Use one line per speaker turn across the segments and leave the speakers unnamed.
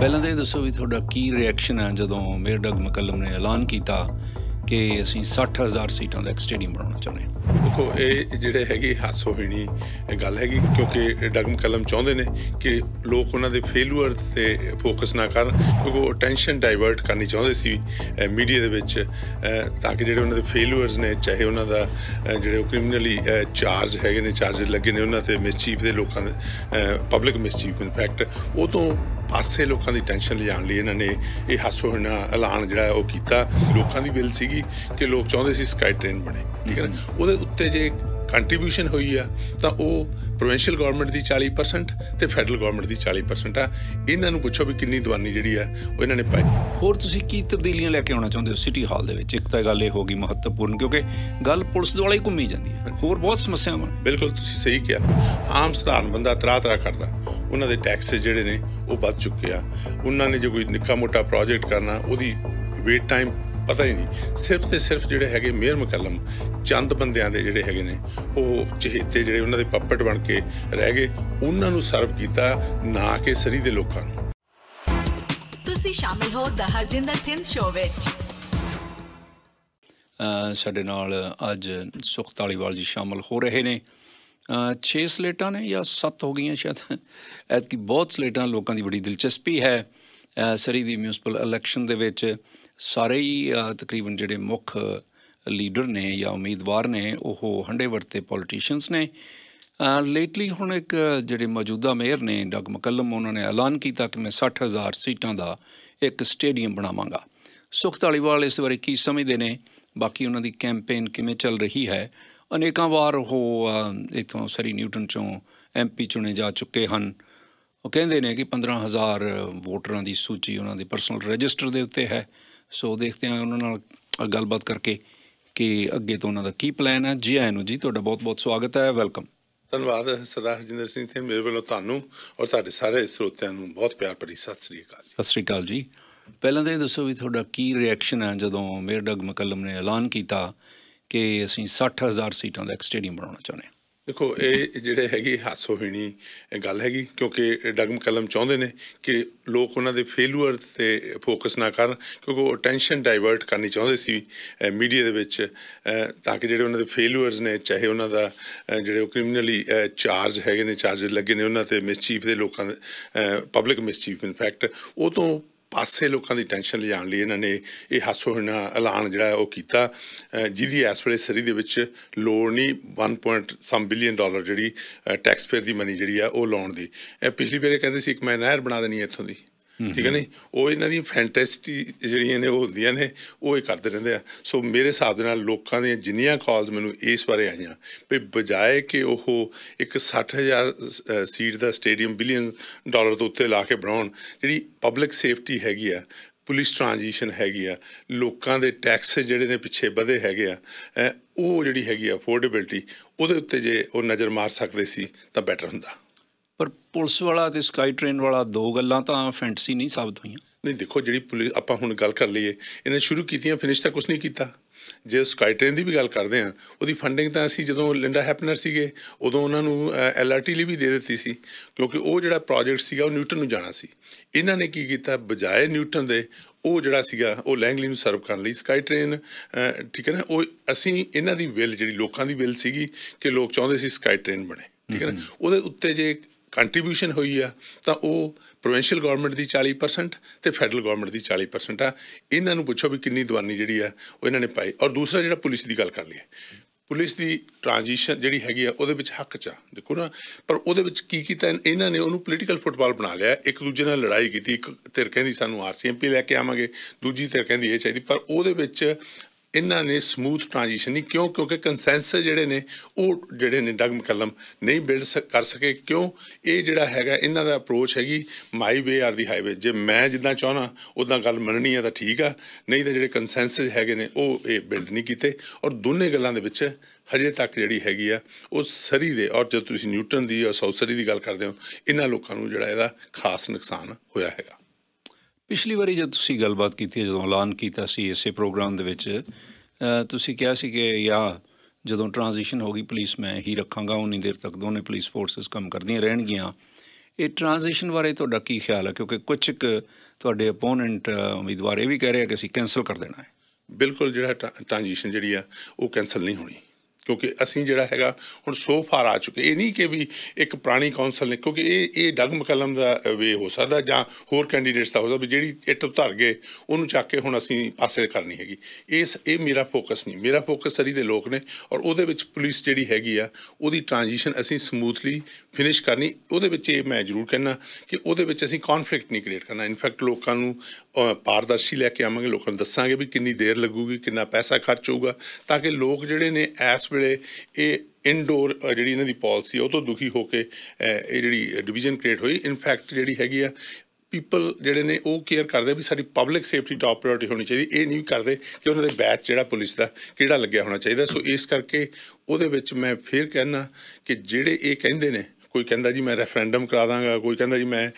ਪਹਿਲਾਂ ਤਾਂ ਇਹ ਦੱਸੋ ਵੀ ਤੁਹਾਡਾ ਕੀ ਰਿਐਕਸ਼ਨ ਹੈ ਜਦੋਂ ਮੇਅਰ ਡਗ ਮਕਲਮ ਨੇ ਐਲਾਨ ਕੀਤਾ ਕਿ ਅਸੀਂ 60000 ਸੀਟਾਂ ਦਾ ਇੱਕ ਸਟੇਡੀਅਮ ਬਣਾਉਣਾ ਚਾਹੁੰਦੇ ਹਾਂ ਦੇਖੋ ਇਹ ਜਿਹੜੇ ਹੈਗੇ
ਇਹ ਗੱਲ ਹੈਗੀ ਕਿਉਂਕਿ ਡਗ ਮਕਲਮ ਚਾਹੁੰਦੇ ਨੇ ਕਿ ਲੋਕ ਉਹਨਾਂ ਦੇ ਫੇਲੂਅਰ ਤੇ ਫੋਕਸ ਨਾ ਕਰਨ ਕਿਉਂਕਿ ਉਹ ਟੈਨਸ਼ਨ ਡਾਈਵਰਟ ਕਰਨੀ ਚਾਹੁੰਦੇ ਸੀ ਮੀਡੀਆ ਦੇ ਵਿੱਚ ਤਾਂ ਕਿ ਜਿਹੜੇ ਉਹਨਾਂ ਦੇ ਫੇਲੂਅਰਸ ਨੇ ਚਾਹੇ ਉਹਨਾਂ ਦਾ ਜਿਹੜੇ ਉਹ ਕ੍ਰਿਮੀਨਲੀ ਚਾਰਜ ਹੈਗੇ ਨੇ ਚਾਰਜ ਲੱਗੇ ਨੇ ਉਹਨਾਂ ਤੇ ਮਿਸਚੀਫ ਦੇ ਲੋਕਾਂ ਦੇ ਪਬਲਿਕ ਮਿਸਚੀਫ ਇਨਫੈਕਟ ਉਹ ਤੋਂ ਪਾਸੇ ਲੋਕਾਂ ਦੀ ਟੈਨਸ਼ਨ ਲਿਜਾਣ ਲਈ ਇਹਨਾਂ ਨੇ ਇਹ ਹਾਸੋਹਣਾ ਐਲਾਨ ਜਿਹੜਾ ਉਹ ਕੀਤਾ ਲੋਕਾਂ ਦੀ ਬਿਲ ਸੀਗੀ ਕਿ ਲੋਕ ਚਾਹੁੰਦੇ ਸੀ ਸਕਾਈ ਟ੍ਰੇਨ ਬਣੇ ਠੀਕ ਹੈ ਉਹਦੇ ਉੱਤੇ ਜੇ ਕੰਟਰੀਬਿਊਸ਼ਨ ਹੋਈ ਆ ਤਾਂ ਉਹ ਪ੍ਰੋਵਿੰਸ਼ੀਅਲ ਗਵਰਨਮੈਂਟ ਦੀ 40% ਤੇ ਫੈਡਰਲ ਗਵਰਨਮੈਂਟ ਦੀ 40% ਆ ਇਹਨਾਂ ਨੂੰ ਪੁੱਛੋ ਵੀ
ਕਿੰਨੀ ਦਵਾਨੀ ਜਿਹੜੀ ਆ ਉਹ ਇਹਨਾਂ ਨੇ ਪਾਈ ਹੋਰ ਤੁਸੀਂ ਕੀ ਤਬਦੀਲੀਆਂ ਲੈ ਕੇ ਆਉਣਾ ਚਾਹੁੰਦੇ ਹੋ ਸਿਟੀ ਹਾਲ ਦੇ ਵਿੱਚ ਇੱਕ ਤਾਂ ਗੱਲ ਇਹ ਹੋ ਗਈ ਮਹੱਤਵਪੂਰਨ ਕਿਉਂਕਿ ਗੱਲ ਪੁਲਿਸ ਦੇ ਹੀ ਘੁੰਮੀ ਜਾਂਦੀ ਹੈ ਹੋਰ ਬਹੁਤ ਸਮੱਸਿਆਵਾਂ ਨੇ ਬਿਲਕੁਲ ਤੁਸੀਂ
ਸਹੀ ਕਿਹਾ ਆਮ ਸਧਾਰਨ ਬੰਦਾ ਤਰਾ-ਤਰਾ ਕਰਦਾ ਉਹਨਾਂ ਦੇ ਟੈਕਸ ਜਿਹੜੇ ਨੇ ਉਹ ਵੱਧ ਚੁੱਕੇ ਆ ਉਹਨਾਂ ਨੇ ਜੇ ਕੋਈ ਨਿੱਕਾ ਮੋਟਾ ਪ੍ਰੋਜੈਕਟ ਕਰਨਾ ਉਹਦੀ ਵੇਟ ਟਾਈਮ ਪਤਾ ਹੀ ਨਹੀਂ ਸਿਰਫ ਤੇ ਸਿਰਫ ਜਿਹੜੇ ਹੈਗੇ ਮੇਅਰ ਮਕਲਮ ਚੰਦ ਬੰਦਿਆਂ ਦੇ ਜਿਹੜੇ ਹੈਗੇ ਨੇ ਉਹ ਚਹੇਤੇ ਜਿਹੜੇ ਉਹਨਾਂ ਦੇ ਪੱਪਟ ਬਣ ਕੇ ਰਹਿ ਗਏ ਉਹਨਾਂ ਨੂੰ ਸਰਵ ਕੀਤਾ ਨਾ ਕਿ ਸਰੀ ਦੇ ਲੋਕਾਂ ਨੂੰ
ਤੁਸੀਂ ਸ਼ਾਮਿਲ ਹੋ ਦਾ ਹਰਜਿੰਦਰ ਥਿੰਦ ਸ਼ੋਅ ਵਿੱਚ ਸਾਡੇ ਨਾਲ ਅੱਜ ਸੁਖਤਾਲੀਵਾਲ ਜੀ ਸ਼ਾਮਲ ਹੋ ਰਹੇ ਨੇ 6 ਸਲੇਟਾਂ ਨੇ ਜਾਂ 7 ਹੋ ਗਈਆਂ ਸ਼ਾਇਦ ਐਤਕੀ ਬਹੁਤ ਸਲੇਟਾਂ ਲੋਕਾਂ ਦੀ ਬੜੀ ਦਿਲਚਸਪੀ ਹੈ ਸਰੀ ਦੀ ਮਿਊਨਿਸਪਲ ਇਲੈਕਸ਼ਨ ਦੇ ਵਿੱਚ ਸਾਰੇ ਹੀ ਤਕਰੀਬਨ ਜਿਹੜੇ ਮੁੱਖ ਲੀਡਰ ਨੇ ਜਾਂ ਉਮੀਦਵਾਰ ਨੇ ਉਹ ਹੰਡੇ ਵਰਤੇ ਪੋਲੀਟੀਸ਼ੀਅਨਸ ਨੇ ਲੇਟਲੀ ਹੁਣ ਇੱਕ ਜਿਹੜੇ ਮੌਜੂਦਾ ਮੇਅਰ ਨੇ ਡਗ ਮਕਲਮ ਉਹਨਾਂ ਨੇ ਐਲਾਨ ਕੀਤਾ ਕਿ ਮੈਂ 60000 ਸੀਟਾਂ ਦਾ ਇੱਕ ਸਟੇਡੀਅਮ ਬਣਾਵਾਂਗਾ ਸੁਖ ਢਾਲੀਵਾਲ ਇਸ ਬਾਰੇ ਕੀ ਸਮਝਦੇ ਨੇ ਬਾਕੀ ਉਹਨਾਂ ਦੀ ਕੈਂਪੇਨ ਕਿਵੇਂ ਚੱਲ ਰਹੀ ਹੈ ਅਨੇਕਾਂ ਵਾਰ ਉਹ ਇਥੋਂ ਸਰੀ ਨਿਊਟਨ ਚੋਂ ਐਮਪੀ ਚੁਣੇ ਜਾ ਚੁੱਕੇ ਹਨ ਉਹ ਕਹਿੰਦੇ ਨੇ ਕਿ 15000 ਵੋਟਰਾਂ ਦੀ ਸੂਚੀ ਉਹਨਾਂ ਦੇ ਪਰਸਨਲ ਰਜਿਸਟਰ ਦੇ ਉੱਤੇ ਹੈ ਸੋ ਦੇਖਦੇ ਹਾਂ ਉਹਨਾਂ ਨਾਲ ਗੱਲਬਾਤ ਕਰਕੇ ਕਿ ਅੱਗੇ ਤੋਂ ਉਹਨਾਂ ਦਾ ਕੀ ਪਲਾਨ ਹੈ ਜੀ ਆਇਆਂ ਨੂੰ ਜੀ ਤੁਹਾਡਾ ਬਹੁਤ-ਬਹੁਤ ਸਵਾਗਤ ਹੈ ਵੈਲਕਮ
ਧੰਨਵਾਦ ਸਰਦਾਰ ਹਰਜਿੰਦਰ ਸਿੰਘ ਤੇ ਮੇਰੇ ਵੱਲੋਂ ਤੁਹਾਨੂੰ ਔਰ ਤੁਹਾਡੇ ਸਾਰੇ ਸਰੋਤਿਆਂ ਨੂੰ ਬਹੁਤ ਪਿਆਰ ਭਰੀ ਸਤਿ ਸ੍ਰੀ
ਅਕਾਲ ਸਤਿ ਸ੍ਰੀ ਅਕਾਲ ਜੀ ਪਹਿਲਾਂ ਤਾਂ ਇਹ ਦੱਸੋ ਵੀ ਤੁਹਾਡਾ ਕੀ ਰਿਐਕਸ਼ਨ ਹੈ ਜਦੋਂ ਮੇਅਰ ਡਗ ਮਕਲਮ ਨੇ ਐਲਾਨ ਕੀਤਾ ਕਿ ਅਸੀਂ 60000 ਸੀਟਾਂ ਦਾ ਇੱਕ ਸਟੇਡੀਅਮ ਬਣਾਉਣਾ ਚਾਹੁੰਦੇ ਹਾਂ
ਦੇਖੋ ਇਹ ਜਿਹੜੇ ਹੈਗੇ ਹਾਸੋ ਹਾਸੋਹੀਣੀ ਗੱਲ ਹੈਗੀ ਕਿਉਂਕਿ ਡਗਮ ਕਲਮ ਚਾਹੁੰਦੇ ਨੇ ਕਿ ਲੋਕ ਉਹਨਾਂ ਦੇ ਫੇਲੂਅਰ ਤੇ ਫੋਕਸ ਨਾ ਕਰਨ ਕਿਉਂਕਿ ਉਹ ਟੈਨਸ਼ਨ ਡਾਈਵਰਟ ਕਰਨੀ ਚਾਹੁੰਦੇ ਸੀ ਮੀਡੀਆ ਦੇ ਵਿੱਚ ਤਾਂ ਕਿ ਜਿਹੜੇ ਉਹਨਾਂ ਦੇ ਫੇਲੂਅਰਸ ਨੇ ਚਾਹੇ ਉਹਨਾਂ ਦਾ ਜਿਹੜੇ ਉਹ ਕ੍ਰਿਮੀਨਲੀ ਚਾਰਜ ਹੈਗੇ ਨੇ ਚਾਰਜ ਲੱਗੇ ਨੇ ਉਹਨਾਂ ਤੇ ਮਿਸਚੀਫ ਦੇ ਲੋਕਾਂ ਪਬਲਿਕ ਮਿਸਚੀਫ ਇਨਫੈਕਟ ਉਹ ਤੋਂ ਪਾਸੇ ਲੋਕਾਂ ਦੀ ਟੈਨਸ਼ਨ ਲਿਜਾਣ ਲਈ ਇਹਨਾਂ ਨੇ ਇਹ ਹਾਸੋਹੀਣਾ ਐਲਾਨ ਜਿਹੜਾ ਉਹ ਕੀਤਾ ਜਿਹਦੀ ਇਸ ਵੇਲੇ ਸਰੀ ਦੇ ਵਿੱਚ ਲੋੜ ਨਹੀਂ 1. ਸਮ ਬਿਲੀਅਨ ਡਾਲਰ ਜਿਹੜੀ ਟੈਕਸ ਪੇਅਰ ਦੀ ਮਨੀ ਜਿਹੜੀ ਆ ਉਹ ਲਾਉਣ ਦੀ ਇਹ ਪਿਛਲੀ ਵਾਰੇ ਕਹਿੰਦੇ ਸੀ ਇੱਕ ਮੈਂ ਨਹਿਰ ਬਣਾ ਦੇਣੀ ਇੱਥੋਂ ਦੀ ਠੀਕ ਹੈ ਨਹੀਂ ਉਹ ਇਹਨਾਂ ਦੀ ਫੈਂਟੈਸਟੀ ਜਿਹੜੀਆਂ ਨੇ ਉਹ ਹੁੰਦੀਆਂ ਨੇ ਉਹ ਇਹ ਕਰਦੇ ਰਹਿੰਦੇ ਆ ਸੋ ਮੇਰੇ ਹਿਸਾਬ ਦੇ ਨਾਲ ਲੋਕਾਂ ਦੀਆਂ ਜਿੰਨੀਆਂ ਕਾਲਸ ਮੈਨੂੰ ਇਸ ਬਾਰੇ ਆਈਆਂ ਵੀ ਬਜਾਏ ਕਿ ਉਹ ਇੱਕ 60000 ਸੀਟ ਦਾ ਸਟੇਡੀਅਮ ਬਿਲੀਅਨ ਡਾਲਰ ਤੋਂ ਉੱਤੇ ਲਾ ਕੇ ਬਣਾਉਣ ਜਿਹੜੀ ਪਬਲਿਕ ਸੇਫਟੀ ਹੈਗੀ ਆ ਪੁਲਿਸ ਟ੍ਰਾਂਜੀਸ਼ਨ ਹੈਗੀ ਆ ਲੋਕਾਂ ਦੇ ਟੈਕਸ ਜਿਹੜੇ ਨੇ ਪਿੱਛੇ ਵਧੇ ਹੈਗੇ ਆ ਉਹ ਜਿਹੜੀ ਹੈਗੀ ਆ ਅਫੋਰਡੇਬਿਲਟੀ ਉਹਦੇ ਉੱਤੇ ਜੇ ਉਹ ਨਜ਼ਰ ਮਾਰ ਸਕਦੇ ਸੀ ਤਾਂ ਬੈਟਰ ਹੁੰਦਾ
ਪਰ ਪੁਲਿਸ ਵਾਲਾ ਤੇ ਸਕਾਈ ਟ੍ਰੇਨ ਵਾਲਾ ਦੋ ਗੱਲਾਂ ਤਾਂ ਫੈਂਟਸੀ ਨਹੀਂ ਸਾਬਤ ਹੋਈਆਂ ਨਹੀਂ ਦੇਖੋ ਜਿਹੜੀ ਪੁਲਿਸ ਆਪਾਂ ਹੁਣ ਗੱਲ ਕਰ ਲਈਏ ਇਹਨੇ ਸ਼ੁਰੂ ਕੀਤੀਆਂ ਫਿਨਿਸ਼ ਤਾਂ ਕੁਝ ਨਹੀਂ ਕੀਤਾ
ਜੇ ਸਕਾਈ ਟ੍ਰੇਨ ਦੀ ਵੀ ਗੱਲ ਕਰਦੇ ਆ ਉਹਦੀ ਫੰਡਿੰਗ ਤਾਂ ਅਸੀਂ ਜਦੋਂ ਲਿੰਡਾ ਹੈਪਨਰ ਸੀਗੇ ਉਦੋਂ ਉਹਨਾਂ ਨੂੰ ਐਲਆਰਟੀ ਲਈ ਵੀ ਦੇ ਦਿੱਤੀ ਸੀ ਕਿਉਂਕਿ ਉਹ ਜਿਹੜਾ ਪ੍ਰੋਜੈਕਟ ਸੀਗਾ ਉਹ ਨਿਊਟਨ ਨੂੰ ਜਾਣਾ ਸੀ ਇਹਨਾਂ ਨੇ ਕੀ ਕੀਤਾ ਬਜਾਏ ਨਿਊਟਨ ਦੇ ਉਹ ਜਿਹੜਾ ਸੀਗਾ ਉਹ ਲੈਂਗਲੀ ਨੂੰ ਸਰਵ ਕਰਨ ਲਈ ਸਕਾਈ ਟ੍ਰੇਨ ਠੀਕ ਹੈ ਨਾ ਉਹ ਅਸੀਂ ਇਹਨਾਂ ਦੀ ਵਿਲ ਜਿਹੜੀ ਲੋਕਾਂ ਦੀ ਵਿਲ ਸੀਗੀ ਕਿ ਲੋਕ ਚਾਹੁੰਦੇ ਸੀ ਸਕਾਈ ਟ੍ਰੇਨ ਬਣੇ ਠੀਕ ਹੈ ਨਾ ਉਹਦੇ ਉੱਤੇ ਜੇ ਕੰਟਰੀਬਿਊਸ਼ਨ ਹੋਈ ਆ ਤਾਂ ਉਹ ਪ੍ਰੋਵਿੰਸ਼ੀਅਲ ਗਵਰਨਮੈਂਟ ਦੀ 40% ਤੇ ਫੈਡਰਲ ਗਵਰਨਮੈਂਟ ਦੀ 40% ਆ ਇਹਨਾਂ ਨੂੰ ਪੁੱਛੋ ਵੀ ਕਿੰਨੀ ਦਵਾਨੀ ਜਿਹੜੀ ਆ ਉਹ ਇਹਨਾਂ ਨੇ ਪਾਈ ਔਰ ਦੂਸਰਾ ਜਿਹੜਾ ਪੁਲਿਸ ਦੀ ਗੱਲ ਕਰ ਲਈਏ ਪੁਲਿਸ ਦੀ ਟ੍ਰਾਂਜੀਸ਼ਨ ਜਿਹੜੀ ਹੈਗੀ ਆ ਉਹਦੇ ਵਿੱਚ ਹੱਕ ਚਾ ਦੇਖੋ ਨਾ ਪਰ ਉਹਦੇ ਵਿੱਚ ਕੀ ਕੀਤਾ ਇਹਨਾਂ ਨੇ ਉਹਨੂੰ ਪੋਲੀਟੀਕਲ ਫੁੱਟਬਾਲ ਬਣਾ ਲਿਆ ਇੱਕ ਦੂਜੇ ਨਾਲ ਲੜਾਈ ਕੀਤੀ ਇੱਕ ਧਿਰ ਕਹਿੰਦੀ ਸਾਨੂੰ ਆਰਸੀਐਮਪੀ ਲੈ ਕੇ ਆਵਾਂਗੇ ਦੂਜੀ ਧਿਰ ਕਹਿੰਦੀ ਇਹ ਚਾਹੀਦੀ ਪਰ ਉਹਦੇ ਵਿੱਚ ਇਹਨਾਂ ਨੇ ਸਮੂਥ ਟ੍ਰਾਂਜੀਸ਼ਨ ਨਹੀਂ ਕਿਉਂ ਕਿਉਂਕਿ ਕੰਸੈਂਸਸ ਜਿਹੜੇ ਨੇ ਉਹ ਜਿਹੜੇ ਨੇ ਡਗ ਮਕਲਮ ਨਹੀਂ ਬਿਲਡ ਕਰ ਸਕੇ ਕਿਉਂ ਇਹ ਜਿਹੜਾ ਹੈਗਾ ਇਹਨਾਂ ਦਾ ਅਪਰੋਚ ਹੈਗੀ ਮਾਈ ਵੇ ਆਰ ਦੀ ਹਾਈਵੇ ਜੇ ਮੈਂ ਜਿੱਦਾਂ ਚਾਹਣਾ ਉਦਾਂ ਗੱਲ ਮੰਨਣੀ ਆ ਤਾਂ ਠੀਕ ਆ ਨਹੀਂ ਤਾਂ ਜਿਹੜੇ ਕੰਸੈਂਸਸ ਹੈਗੇ ਨੇ ਉਹ ਇਹ ਬਿਲਡ ਨਹੀਂ ਕੀਤੇ ਔਰ ਦੋਨੇ ਗੱਲਾਂ ਦੇ ਵਿੱਚ ਹਜੇ ਤੱਕ ਜਿਹੜੀ ਹੈਗੀ ਆ ਉਹ ਸਰੀ ਦੇ ਔਰ ਜੇ ਤੁਸੀਂ ਨਿਊਟਨ ਦੀ ਔਰ ਸੌਸਰੀ ਦੀ ਗੱਲ ਕਰਦੇ ਹੋ ਇਹਨਾਂ ਲੋਕਾਂ ਨੂੰ ਜਿਹੜਾ ਇਹਦਾ ਖਾਸ ਨੁਕਸਾਨ
ਹੋਇਆ ਹੈਗਾ ਪਿਛਲੀ ਵਾਰੀ ਜਦ ਤੁਸੀਂ ਗੱਲਬਾਤ ਕੀਤੀ ਜਦੋਂ ਐਲਾਨ ਕੀਤਾ ਸੀ ਇਸੇ ਪ੍ਰੋਗਰਾਮ ਦੇ ਵਿੱਚ ਤੁਸੀਂ ਕਿਹਾ ਸੀ ਕਿ ਯਾ ਜਦੋਂ ਟ੍ਰਾਂਜੀਸ਼ਨ ਗਈ ਪੁਲਿਸ ਮੈਂ ਹੀ ਰੱਖਾਂਗਾ ਉਨੀ ਦੇਰ ਤੱਕ ਦੋਨੇ ਪੁਲਿਸ ਫੋਰਸਸ ਕੰਮ ਕਰਦੀਆਂ ਰਹਿਣਗੀਆਂ ਇਹ ਟ੍ਰਾਂਜੀਸ਼ਨ ਬਾਰੇ ਤੁਹਾਡਾ ਕੀ ਖਿਆਲ ਹੈ ਕਿਉਂਕਿ ਕੁਝ ਇੱਕ ਤੁਹਾਡੇ ਅਪੋਨੈਂਟ ਉਮੀਦਵਾਰ ਇਹ ਵੀ ਕਹਿ ਰਿਹਾ ਕਿ ਅਸੀਂ ਕੈਨਸਲ ਕਰ ਦੇਣਾ ਹੈ ਬਿਲਕੁਲ ਜਿਹੜਾ
ਟ੍ਰਾਂਜੀਸ਼ਨ ਜਿਹੜੀ ਆ ਉਹ ਕੈਨਸਲ ਨਹੀਂ ਹੋਣੀ ਕਿਉਂਕਿ ਅਸੀਂ ਜਿਹੜਾ ਹੈਗਾ ਹੁਣ ਸੋ ਫਾਰ ਆ ਚੁੱਕੇ ਇਹ ਨਹੀਂ ਕਿ ਵੀ ਇੱਕ ਪ੍ਰਾਣੀ ਕਾਉਂਸਲ ਨੇ ਕਿਉਂਕਿ ਇਹ ਇਹ ਡਗ ਮਕਲਮ ਦਾ ਵੇ ਹੋ ਸਕਦਾ ਜਾਂ ਹੋਰ ਕੈਂਡੀਡੇਟਸ ਦਾ ਹੋ ਸਕਦਾ ਵੀ ਜਿਹੜੀ ਇੱਟ ਉਤਰ ਗਏ ਉਹਨੂੰ ਚੱਕ ਕੇ ਹੁਣ ਅਸੀਂ ਪਾਸੇ ਕਰਨੀ ਹੈਗੀ ਇਸ ਇਹ ਮੇਰਾ ਫੋਕਸ ਨਹੀਂ ਮੇਰਾ ਫੋਕਸ ਸਰੀ ਦੇ ਲੋਕ ਨੇ ਔਰ ਉਹਦੇ ਵਿੱਚ ਪੁਲਿਸ ਜਿਹੜੀ ਹੈਗੀ ਆ ਉਹਦੀ ਟ੍ਰਾਂਜੀਸ਼ਨ ਅਸੀਂ ਸਮੂਥਲੀ ਫਿਨਿਸ਼ ਕਰਨੀ ਉਹਦੇ ਵਿੱਚ ਇਹ ਮੈਂ ਜ਼ਰੂਰ ਕਹਿਣਾ ਕਿ ਉਹਦੇ ਵਿੱਚ ਅਸੀਂ ਕਨਫਲਿਕਟ ਨਹੀਂ ਕ੍ਰੀਏਟ ਕਰਨਾ ਇਨਫੈਕਟ ਲੋਕਾਂ ਨੂੰ ਪਾਰਦਰਸ਼ੀ ਲੈ ਕੇ ਆਵਾਂਗੇ ਲੋਕਾਂ ਨੂੰ ਦੱਸਾਂਗੇ ਵੀ ਕਿੰਨੀ ਦੇਰ ਲੱਗੂਗੀ ਕਿੰਨਾ ਪੈਸਾ ਖਰਚ ਹੋਊਗਾ ਤਾਂ ਕਿ ਲੋਕ ਜਿਹੜੇ ਨੇ ਐਸ ਵੇਲੇ ਇਹ ਇਨਡੋਰ ਜਿਹੜੀ ਇਹਨਾਂ ਦੀ ਪਾਲਿਸੀ ਉਹ ਤੋਂ ਦੁਖੀ ਹੋ ਕੇ ਇਹ ਜਿਹੜੀ ਡਿਵੀਜ਼ਨ ਕ੍ਰੀਏਟ ਹੋਈ ਇਨਫੈਕਟ ਜਿਹੜੀ ਹੈਗੀ ਆ ਪੀਪਲ ਜਿਹੜੇ ਨੇ ਉਹ ਕੇਅਰ ਕਰਦੇ ਵੀ ਸਾਡੀ ਪਬਲਿਕ ਸੇਫਟੀ ਟਾਪ ਪ੍ਰਾਇੋਰਟੀ ਹੋਣੀ ਚਾਹੀਦੀ ਇਹ ਨਹੀਂ ਕਰਦੇ ਕਿ ਉਹਨਾਂ ਦੇ ਬੈਚ ਜਿਹੜਾ ਪੁਲਿਸ ਦਾ ਕਿਹੜਾ ਲੱਗਿਆ ਹੋਣਾ ਚਾਹੀਦਾ ਸੋ ਇਸ ਕਰਕੇ ਉਹਦੇ ਵਿੱਚ ਮੈਂ ਫੇਰ ਕਹਿਣਾ ਕਿ ਜਿਹੜੇ ਇਹ ਕਹਿੰਦੇ ਨੇ ਕੋਈ ਕਹਿੰਦਾ ਜੀ ਮੈਂ ਰੈਫਰੈਂਡਮ ਕਰਾ ਦਾਂਗਾ ਕੋਈ ਕਹਿੰਦਾ ਜੀ ਮੈਂ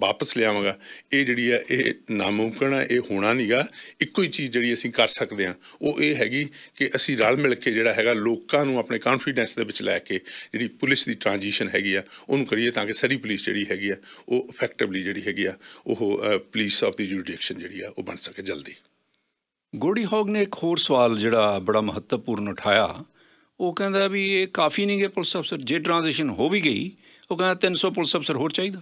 ਵਾਪਸ ਲਿਆਵਾਂਗਾ ਇਹ ਜਿਹੜੀ ਆ ਇਹ ਨਾਮੁਮਕਨ ਹੈ ਇਹ ਹੋਣਾ ਨਹੀਂਗਾ ਇੱਕੋ ਹੀ ਚੀਜ਼ ਜਿਹੜੀ ਅਸੀਂ ਕਰ ਸਕਦੇ ਆ ਉਹ ਇਹ ਹੈਗੀ ਕਿ ਅਸੀਂ ਰਲ ਮਿਲ ਕੇ ਜਿਹੜਾ ਹੈਗਾ ਲੋਕਾਂ ਨੂੰ ਆਪਣੇ ਕੌਨਫੀਡੈਂਸ ਦੇ ਵਿੱਚ ਲੈ ਕੇ ਜਿਹੜੀ ਪੁਲਿਸ ਦੀ ਟ੍ਰਾਂਜੀਸ਼ਨ ਹੈਗੀ ਆ ਉਹਨੂੰ ਕਰੀਏ ਤਾਂ ਕਿ ਸਰੀ ਪੁਲਿਸ ਜਿਹੜੀ ਹੈਗੀ ਆ ਉਹ ਇਫੈਕਟਿਵਲੀ ਜਿਹੜੀ ਹੈਗੀ ਆ ਉਹ
ਪੁਲਿਸ ਆਫ ਦੀ ਜੁਡੀਕਸ਼ਨ ਜਿਹੜੀ ਆ ਉਹ ਬਣ ਸਕੇ ਜਲਦੀ ਗੋੜੀ ਹੌਗ ਨੇ ਇੱਕ ਹੋਰ ਸਵਾਲ ਜਿਹੜਾ ਬੜਾ ਮਹੱਤਵਪੂਰਨ ਉਠਾਇਆ ਉਹ ਕਹਿੰਦਾ ਵੀ ਇਹ ਕਾਫੀ ਨਹੀਂ ਨਹੀਂਗੇ ਪੁਲਿਸ ਅਫਸਰ ਜੇ ਟ੍ਰਾਂਜੀਸ਼ਨ ਹੋ ਵੀ ਗਈ ਉਹ ਕਹਿੰਦਾ 300 ਪੁਲਿਸ ਅਫਸਰ ਹੋਰ ਚਾਹੀਦਾ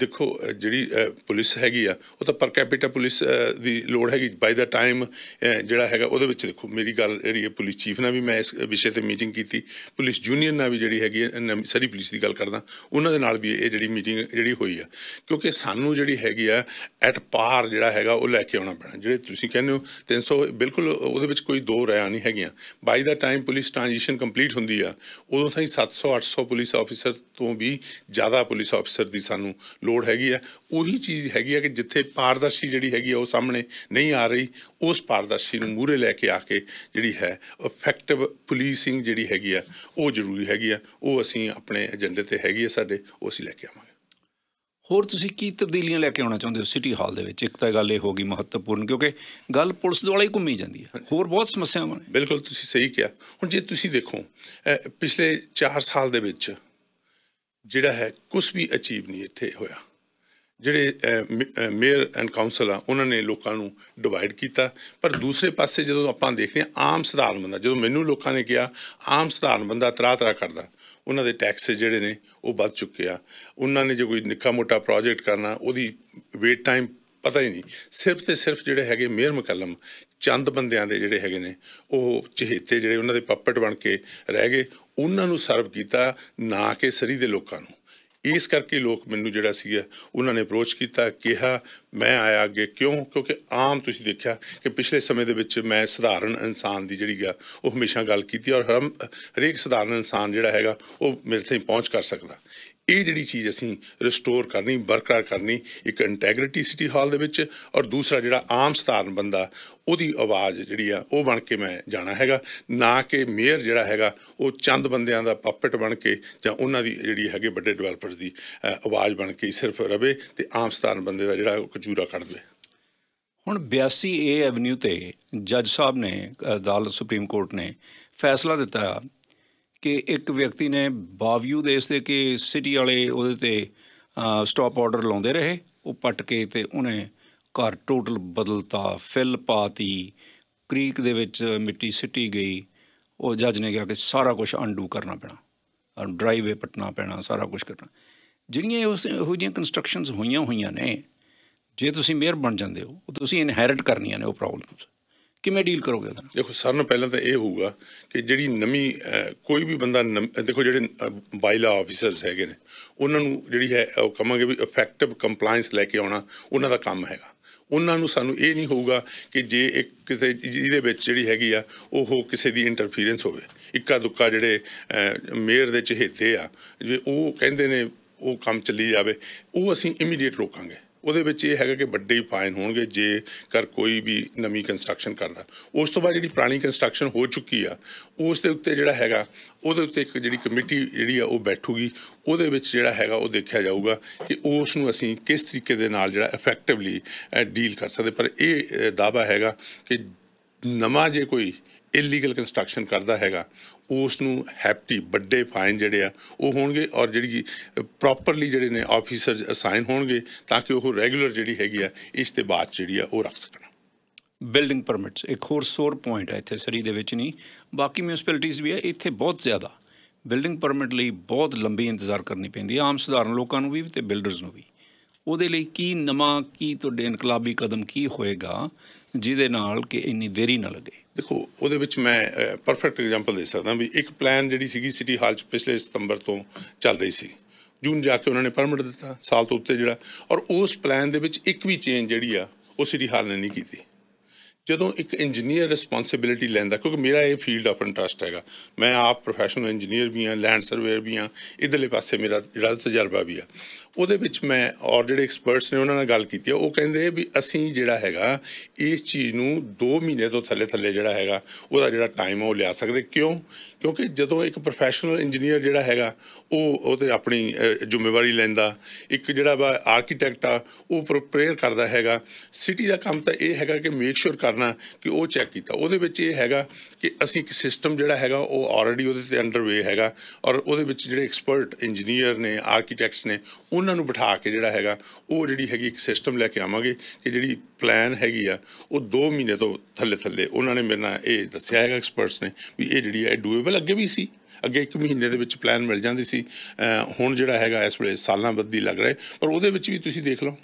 ਦੇਖੋ ਜਿਹੜੀ
ਪੁਲਿਸ ਹੈਗੀ ਆ ਉਹ ਤਾਂ ਪਰ ਕੈਪੀਟਾ ਪੁਲਿਸ ਦੀ ਲੋੜ ਹੈਗੀ ਬਾਈ ਦਾ ਟਾਈਮ ਜਿਹੜਾ ਹੈਗਾ ਉਹਦੇ ਵਿੱਚ ਦੇਖੋ ਮੇਰੀ ਗੱਲ ਜਿਹੜੀ ਹੈ ਪੁਲਿਸ ਚੀਫ ਨਾਲ ਵੀ ਮੈਂ ਇਸ ਵਿਸ਼ੇ ਤੇ ਮੀਟਿੰਗ ਕੀਤੀ ਪੁਲਿਸ ਜੂਨੀਅਰ ਨਾਲ ਵੀ ਜਿਹੜੀ ਹੈਗੀ ਸਾਰੀ ਪੁਲਿਸ ਦੀ ਗੱਲ ਕਰਦਾ ਉਹਨਾਂ ਦੇ ਨਾਲ ਵੀ ਇਹ ਜਿਹੜੀ ਮੀਟਿੰਗ ਜਿਹੜੀ ਹੋਈ ਆ ਕਿਉਂਕਿ ਸਾਨੂੰ ਜਿਹੜੀ ਹੈਗੀ ਆ ਐਟ ਪਾਰ ਜਿਹੜਾ ਹੈਗਾ ਉਹ ਲੈ ਕੇ ਆਉਣਾ ਪੈਣਾ ਜਿਹੜੇ ਤੁਸੀਂ ਕਹਿੰਦੇ ਹੋ 300 ਬਿਲਕੁਲ ਉਹਦੇ ਵਿੱਚ ਕੋਈ ਦੋ ਰਾਇ ਨਹੀਂ ਹੈਗੀਆਂ ਬਾਈ ਦਾ ਟਾਈਮ ਪੁਲਿਸ ਟ੍ਰਾਂਜੀਸ਼ਨ ਕੰਪਲੀਟ ਹੁੰਦੀ ਆ ਉਦੋਂ ਤਾਈ 700 800 ਪੁਲਿਸ ਆਫੀਸਰ ਤੋਂ ਵੀ ਜ਼ਿਆਦਾ ਪੁਲਿਸ ਆਫੀਸਰ ਦੀ ਸਾਨੂੰ ਲੋੜ ਹੈਗੀ ਹੈ ਉਹੀ ਚੀਜ਼ ਹੈਗੀ ਹੈ ਕਿ ਜਿੱਥੇ ਪਾਰਦਰਸ਼ੀ ਜਿਹੜੀ ਹੈਗੀ ਆ ਉਹ ਸਾਹਮਣੇ ਨਹੀਂ ਆ ਰਹੀ ਉਸ ਪਾਰਦਰਸ਼ੀ ਨੂੰ ਮੂਰੇ ਲੈ ਕੇ ਆ ਕੇ ਜਿਹੜੀ ਹੈ ਇਫੈਕਟਿਵ ਪੁਲਿਸਿੰਗ ਜਿਹੜੀ ਹੈਗੀ ਆ ਉਹ ਜ਼ਰੂਰੀ ਹੈਗੀ ਆ ਉਹ ਅਸੀਂ ਆਪਣੇ ਏਜੰਡੇ ਤੇ ਹੈਗੀ ਆ ਸਾਡੇ ਉਹ ਅਸੀਂ ਲੈ ਕੇ ਆਵਾਂਗੇ
ਹੋਰ ਤੁਸੀਂ ਕੀ ਤਬਦੀਲੀਆਂ ਲੈ ਕੇ ਆਉਣਾ ਚਾਹੁੰਦੇ ਹੋ ਸਿਟੀ ਹਾਲ ਦੇ ਵਿੱਚ ਇੱਕ ਤਾਂ ਗੱਲ ਇਹ ਹੋ ਗਈ ਮਹੱਤਵਪੂਰਨ ਕਿਉਂਕਿ ਗੱਲ ਪੁਲਿਸ ਦੇ ਹੀ ਘੁੰਮੀ ਜਾਂਦੀ ਹੈ ਹੋਰ ਬਹੁਤ ਸਮੱਸਿਆਵਾਂ ਨੇ ਬਿਲਕੁਲ ਤੁਸੀਂ ਸਹੀ ਕਿਹਾ ਹੁਣ ਜੇ ਤੁਸੀਂ ਦੇਖੋ ਪਿਛਲੇ 4
ਸਾਲ ਦੇ ਵਿੱਚ ਜਿਹੜਾ ਹੈ ਕੁਝ ਵੀ ਅਚੀਵ ਨਹੀਂ ਇੱਥੇ ਹੋਇਆ ਜਿਹੜੇ ਮੇਅਰ ਐਂਡ ਕਾਉਂਸਲ ਆ ਉਹਨਾਂ ਨੇ ਲੋਕਾਂ ਨੂੰ ਡਿਵਾਈਡ ਕੀਤਾ ਪਰ ਦੂਸਰੇ ਪਾਸੇ ਜਦੋਂ ਆਪਾਂ ਦੇਖਦੇ ਆ ਆਮ ਸਧਾਰਨ ਬੰਦਾ ਜਦੋਂ ਮੈਨੂੰ ਲੋਕਾਂ ਨੇ ਕਿਹਾ ਆਮ ਸਧਾਰਨ ਬੰਦਾ ਤਰਾ-ਤਰਾ ਕਰਦਾ ਉਹਨਾਂ ਦੇ ਟੈਕਸ ਜਿਹੜੇ ਨੇ ਉਹ ਵੱਧ ਚੁੱਕੇ ਆ ਉਹਨਾਂ ਨੇ ਜੇ ਕੋਈ ਨਿੱਕਾ ਮੋਟਾ ਪ੍ਰੋਜੈਕਟ ਕਰਨਾ ਉਹਦੀ ਵੇਟ ਟਾਈਮ ਪਤਾ ਹੀ ਨਹੀਂ ਸਿਰਫ ਤੇ ਸਿਰਫ ਜਿਹੜੇ ਹੈਗੇ ਮੇਅਰ ਮਕਲਮ ਚੰਦ ਬੰਦਿਆਂ ਦੇ ਜਿਹੜੇ ਹੈਗੇ ਨੇ ਉਹ ਚਹੇਤੇ ਜਿਹੜੇ ਉਹਨਾਂ ਦੇ ਪੱਪਟ ਬਣ ਕੇ ਰਹਿ ਗਏ ਉਹਨਾਂ ਨੂੰ ਸਰਵ ਕੀਤਾ ਨਾ ਕਿ ਸਰੀ ਦੇ ਲੋਕਾਂ ਨੂੰ ਇਸ ਕਰਕੇ ਲੋਕ ਮੈਨੂੰ ਜਿਹੜਾ ਸੀ ਉਹਨਾਂ ਨੇ ਅਪਰੋਚ ਕੀਤਾ ਕਿਹਾ ਮੈਂ ਆਇਆ ਅੱਗੇ ਕਿਉਂ ਕਿਉਂਕਿ ਆਮ ਤੁਸੀਂ ਦੇਖਿਆ ਕਿ ਪਿਛਲੇ ਸਮੇਂ ਦੇ ਵਿੱਚ ਮੈਂ ਸਧਾਰਨ ਇਨਸਾਨ ਦੀ ਜਿਹੜੀ ਆ ਉਹ ਹਮੇਸ਼ਾ ਗੱਲ ਕੀਤੀ ਔਰ ਹਰ ਹਰੇਕ ਸਧਾਰਨ ਇਨਸਾਨ ਜਿਹੜਾ ਹੈਗਾ ਉਹ ਮੇਰੇ ਤੇ ਪਹੁੰਚ ਕਰ ਸਕਦਾ ਇਹ ਜਿਹੜੀ ਚੀਜ਼ ਅਸੀਂ ਰਿਸਟੋਰ ਕਰਨੀ ਬਰਕਰਾਰ ਕਰਨੀ ਇੱਕ ਇੰਟੈਗ੍ਰਿਟੀ ਸਿਟੀ ਹਾਲ ਦੇ ਵਿੱਚ ਔਰ ਦੂਸਰਾ ਜਿਹੜਾ ਆਮ ਸਧਾਰਨ ਬੰਦਾ ਉਹਦੀ ਆਵਾਜ਼ ਜਿਹੜੀ ਆ ਉਹ ਬਣ ਕੇ ਮੈਂ ਜਾਣਾ ਹੈਗਾ ਨਾ ਕਿ ਮੇਅਰ ਜਿਹੜਾ ਹੈਗਾ ਉਹ ਚੰਦ ਬੰਦਿਆਂ ਦਾ ਪਪਟ ਬਣ ਕੇ ਜਾਂ ਉਹਨਾਂ ਦੀ ਜਿਹੜੀ ਹੈਗੇ ਵੱਡੇ ਡਿਵੈਲਪਰਸ ਦੀ ਆਵਾਜ਼ ਬਣ ਕੇ ਸਿਰਫ ਰਵੇ ਤੇ ਆਮ ਸਧਾਰਨ ਬੰਦੇ ਦਾ ਜਿਹੜਾ ਕਚੂਰਾ ਕੱਢ ਦੇ
ਹੁਣ 82 ਏ ਐਵਨਿਊ ਤੇ ਜੱਜ ਸਾਹਿਬ ਨੇ ਅਦਾਲਤ ਸੁਪਰੀਮ ਕੋਰਟ ਨੇ ਫੈਸਲਾ ਦਿੱਤਾ ਕਿ ਇੱਕ ਵਿਅਕਤੀ ਨੇ ਦੇ ਇਸ ਦੇ ਕਿ ਸਿਟੀ ਵਾਲੇ ਉਹਦੇ ਤੇ ਸਟਾਪ ਆਰਡਰ ਲਾਉਂਦੇ ਰਹੇ ਉਹ ਪਟ ਕੇ ਤੇ ਉਹਨੇ ਘਰ ਟੋਟਲ ਬਦਲਤਾ ਫਿਲ ਪਾਤੀ ਕ੍ਰੀਕ ਦੇ ਵਿੱਚ ਮਿੱਟੀ ਸਿੱਟੀ ਗਈ ਉਹ ਜੱਜ ਨੇ ਕਿਹਾ ਕਿ ਸਾਰਾ ਕੁਝ ਅਨਡੂ ਕਰਨਾ ਪੈਣਾ ਡਰਾਈਵੇ ਪਟਣਾ ਪੈਣਾ ਸਾਰਾ ਕੁਝ ਕਰਨਾ ਜਿਹੜੀਆਂ ਉਸ ਇਹੋ ਜੀਆਂ ਕੰਸਟਰਕਸ਼ਨਸ ਹੋਈਆਂ ਹੋਈਆਂ ਨੇ ਜੇ ਤੁਸੀਂ ਮੇਅਰ ਬਣ ਜਾਂਦੇ ਹੋ ਉਹ ਤੁਸੀਂ ਇਨਹੈਰਿਟ ਕਰਨੀਆਂ ਨੇ ਉਹ ਪ੍ਰੋਬਲਮਸ ਕਿਵੇਂ ਡੀਲ
ਕਰੋਗੇ ਦੇਖੋ ਸਾਰਿਆਂ ਨੂੰ ਪਹਿਲਾਂ ਤਾਂ ਇਹ ਹੋਊਗਾ ਕਿ ਜਿਹੜੀ ਨਵੀਂ ਕੋਈ ਵੀ ਬੰਦਾ ਦੇਖੋ ਜਿਹੜੇ ਬਾਈਲਾ ਆਫੀਸਰਸ ਹੈਗੇ ਨੇ ਉਹਨਾਂ ਨੂੰ ਜਿਹੜੀ ਹੈ ਉਹ ਕਹਾਂਗੇ ਵੀ ਇਫੈਕਟਿਵ ਕੰਪਲਾਈਂਸ ਲੈ ਕੇ ਆਉਣਾ ਉਹਨਾਂ ਦਾ ਕੰਮ ਹੈਗਾ ਉਹਨਾਂ ਨੂੰ ਸਾਨੂੰ ਇਹ ਨਹੀਂ ਹੋਊਗਾ ਕਿ ਜੇ ਇੱਕ ਕਿਸੇ ਜਿਹਦੇ ਵਿੱਚ ਜਿਹੜੀ ਹੈਗੀ ਆ ਉਹ ਕਿਸੇ ਦੀ ਇੰਟਰਫੀਰੈਂਸ ਹੋਵੇ ਇੱਕਾ ਦੁੱਕਾ ਜਿਹੜੇ ਮੇਅਰ ਦੇ ਚਹੇਤੇ ਆ ਜੇ ਉਹ ਕਹਿੰਦੇ ਨੇ ਉਹ ਕੰਮ ਚੱਲੀ ਜਾਵੇ ਉਹ ਅਸੀਂ ਇਮੀਡੀਏਟ ਰੋਕਾਂਗੇ ਉਹਦੇ ਵਿੱਚ ਇਹ ਹੈਗਾ ਕਿ ਵੱਡੇ ਫਾਈਨ ਹੋਣਗੇ ਜੇ ਕਰ ਕੋਈ ਵੀ ਨਵੀਂ ਕੰਸਟਰਕਸ਼ਨ ਕਰਦਾ ਉਸ ਤੋਂ ਬਾਅਦ ਜਿਹੜੀ ਪੁਰਾਣੀ ਕੰਸਟਰਕਸ਼ਨ ਹੋ ਚੁੱਕੀ ਆ ਉਸ ਦੇ ਉੱਤੇ ਜਿਹੜਾ ਹੈਗਾ ਉਹਦੇ ਉੱਤੇ ਇੱਕ ਜਿਹੜੀ ਕਮੇਟੀ ਜਿਹੜੀ ਆ ਉਹ ਬੈਠੂਗੀ ਉਹਦੇ ਵਿੱਚ ਜਿਹੜਾ ਹੈਗਾ ਉਹ ਦੇਖਿਆ ਜਾਊਗਾ ਕਿ ਉਸ ਨੂੰ ਅਸੀਂ ਕਿਸ ਤਰੀਕੇ ਦੇ ਨਾਲ ਜਿਹੜਾ ਇਫੈਕਟਿਵਲੀ ਡੀਲ ਕਰ ਸਕਦੇ ਪਰ ਇਹ ਦਾਵਾ ਹੈਗਾ ਕਿ ਨਵਾਂ ਜੇ ਕੋਈ ਇਲੀਗਲ ਕੰਸਟਰਕਸ਼ਨ ਕਰਦਾ ਹੈਗਾ ਉਸ ਨੂੰ ਹੈਪਟੀ ਵੱਡੇ ਫਾਈਨ ਜਿਹੜੇ ਆ ਉਹ ਹੋਣਗੇ ਔਰ ਜਿਹੜੀ ਪ੍ਰੋਪਰਲੀ ਜਿਹੜੇ ਨੇ ਆਫੀਸਰਸ ਅਸਾਈਨ ਹੋਣਗੇ ਤਾਂ ਕਿ ਉਹ ਰੈਗੂਲਰ ਜਿਹੜੀ ਹੈਗੀ ਆ ਇਸ ਤੇ ਬਾਅਦ ਜਿਹੜੀ ਆ ਉਹ ਰੱਖ
ਸਕਣ ਬਿਲਡਿੰਗ ਪਰਮਿਟਸ ਇੱਕ ਹੋਰ ਸੋਰ ਪੁਆਇੰਟ ਹੈ ਇੱਥੇ ਸਰੀ ਦੇ ਵਿੱਚ ਨਹੀਂ ਬਾਕੀ ਮਿਊਨਿਸਪੈਲਿਟੀਆਂ ਵੀ ਆ ਇੱਥੇ ਬਹੁਤ ਜ਼ਿਆਦਾ ਬਿਲਡਿੰਗ ਪਰਮਿਟ ਲਈ ਬਹੁਤ ਲੰਬੀ ਇੰਤਜ਼ਾਰ ਕਰਨੀ ਪੈਂਦੀ ਆ ਆਮ ਸਧਾਰਨ ਲੋਕਾਂ ਨੂੰ ਵੀ ਤੇ ਬਿਲਡਰਸ ਨੂੰ ਵੀ ਉਹਦੇ ਲਈ ਕੀ ਨਵਾਂ ਕੀ ਤੁਹਾਡੇ ਇਨਕਲਾਬੀ ਕਦਮ ਕੀ ਹੋਏਗਾ ਜਿਹਦੇ ਨਾਲ ਕਿ ਇੰਨੀ ਦੇਰੀ ਨਾ
ਲੱਗੇ ਦੇਖੋ ਉਹਦੇ ਵਿੱਚ ਮੈਂ ਪਰਫੈਕਟ ਐਗਜ਼ਾਮਪਲ ਦੇ ਸਕਦਾ ਵੀ ਇੱਕ ਪਲਾਨ ਜਿਹੜੀ ਸੀਗੀ ਸਿਟੀ ਹਾਲ ਚ ਪਿਛਲੇ ਸਤੰਬਰ ਤੋਂ ਚੱਲ ਰਹੀ ਸੀ ਜੂਨ ਜਾ ਕੇ ਉਹਨਾਂ ਨੇ ਪਰਮਿਟ ਦਿੱਤਾ ਸਾਲ ਤੋਂ ਉੱਤੇ ਜਿਹੜਾ ਔਰ ਉਸ ਪਲਾਨ ਦੇ ਵਿੱਚ ਇੱਕ ਵੀ ਚੇਂਜ ਜਿਹੜੀ ਆ ਉਹ ਸਿਟੀ ਹਾਲ ਨੇ ਨਹੀਂ ਕੀਤੀ ਜਦੋਂ ਇੱਕ ਇੰਜੀਨੀਅਰ ਰਿਸਪੌਂਸਿਬਿਲਟੀ ਲੈਂਦਾ ਕਿਉਂਕਿ ਮੇਰਾ ਇਹ ਫੀਲਡ ਆਫ ਇੰਟਰਸਟ ਹੈਗਾ ਮੈਂ ਆਪ ਪ੍ਰੋਫੈਸ਼ਨਲ ਇੰਜੀਨੀਅਰ ਵੀ ਹਾਂ ਲੈਂਡ ਸਰਵੇਅਰ ਵੀ ਹਾਂ ਇਧਰਲੇ ਪਾਸੇ ਮੇਰਾ ਜਿਹੜਾ ਤਜਰਬਾ ਵੀ ਆ ਉਹਦੇ ਵਿੱਚ ਮੈਂ ਔਰ ਜਿਹੜੇ ਐਕਸਪਰਟਸ ਨੇ ਉਹਨਾਂ ਨਾਲ ਗੱਲ ਕੀਤੀ ਉਹ ਕਹਿੰਦੇ ਵੀ ਅਸੀਂ ਜਿਹੜਾ ਹੈਗਾ ਇਸ ਚੀਜ਼ ਨੂੰ 2 ਮਹੀਨੇ ਤੋਂ ਥੱਲੇ ਥੱਲੇ ਜਿਹੜਾ ਹੈਗਾ ਉਹਦਾ ਜਿਹੜਾ ਟਾਈਮ ਉਹ ਲਿਆ ਸਕਦੇ ਕਿਉਂ ਕਿਉਂਕਿ ਜਦੋਂ ਇੱਕ ਪ੍ਰੋਫੈਸ਼ਨਲ ਇੰਜੀਨੀਅਰ ਜਿਹੜਾ ਹੈਗਾ ਉਹ ਉਹਦੇ ਆਪਣੀ ਜ਼ਿੰਮੇਵਾਰੀ ਲੈਂਦਾ ਇੱਕ ਜਿਹੜਾ ਵਾ ਆਰਕੀਟੈਕਟ ਆ ਉਹ ਪ੍ਰੇਪੇਅਰ ਕਰਦਾ ਹੈਗਾ ਸਿਟੀ ਦਾ ਕੰਮ ਤਾਂ ਇਹ ਹੈਗਾ ਕਿ ਮੇਕ ਸ਼ੋਰ ਕਰਨਾ ਕਿ ਉਹ ਚੈੱਕ ਕੀਤਾ ਉਹਦੇ ਵਿੱਚ ਇਹ ਹੈਗਾ ਕਿ ਅਸੀਂ ਇੱਕ ਸਿਸਟਮ ਜਿਹੜਾ ਹੈਗਾ ਉਹ ਆਲਰੇਡੀ ਉਹਦੇ ਤੇ ਅੰਡਰਵੇ ਹੈਗਾ ਔਰ ਉਹਦੇ ਵਿੱਚ ਜਿਹੜੇ ਐਕਸਪਰਟ ਇੰਜੀਨੀਅਰ ਨੇ ਆਰਕੀਟੈਕਟਸ ਨੇ ਉਹ ਉਹਨਾਂ ਨੂੰ ਬਿਠਾ ਕੇ ਜਿਹੜਾ ਹੈਗਾ ਉਹ ਜਿਹੜੀ ਹੈਗੀ ਇੱਕ ਸਿਸਟਮ ਲੈ ਕੇ ਆਵਾਂਗੇ ਕਿ ਜਿਹੜੀ ਪਲਾਨ ਹੈਗੀ ਆ ਉਹ 2 ਮਹੀਨੇ ਤੋਂ ਥੱਲੇ ਥੱਲੇ ਉਹਨਾਂ ਨੇ ਮੇਰੇ ਨਾਲ ਇਹ ਦੱਸਿਆ ਹੈਗਾ ਐਕਸਪਰਟਸ ਨੇ ਵੀ ਇਹ ਜਿਹੜੀ ਹੈ ਡੂਏਬਲ ਅੱਗੇ ਵੀ ਸੀ ਅੱਗੇ 1 ਮਹੀਨੇ ਦੇ ਵਿੱਚ ਪਲਾਨ ਮਿਲ ਜਾਂਦੀ ਸੀ ਹੁਣ ਜਿਹੜਾ ਹੈਗਾ ਇਸ ਵੇਲੇ ਸਾਲਾਂ ਬੱਦੀ ਲੱਗ ਰਿਹਾ ਪਰ ਉਹਦੇ ਵਿੱਚ ਵੀ ਤੁਸੀਂ ਦੇਖ ਲਓ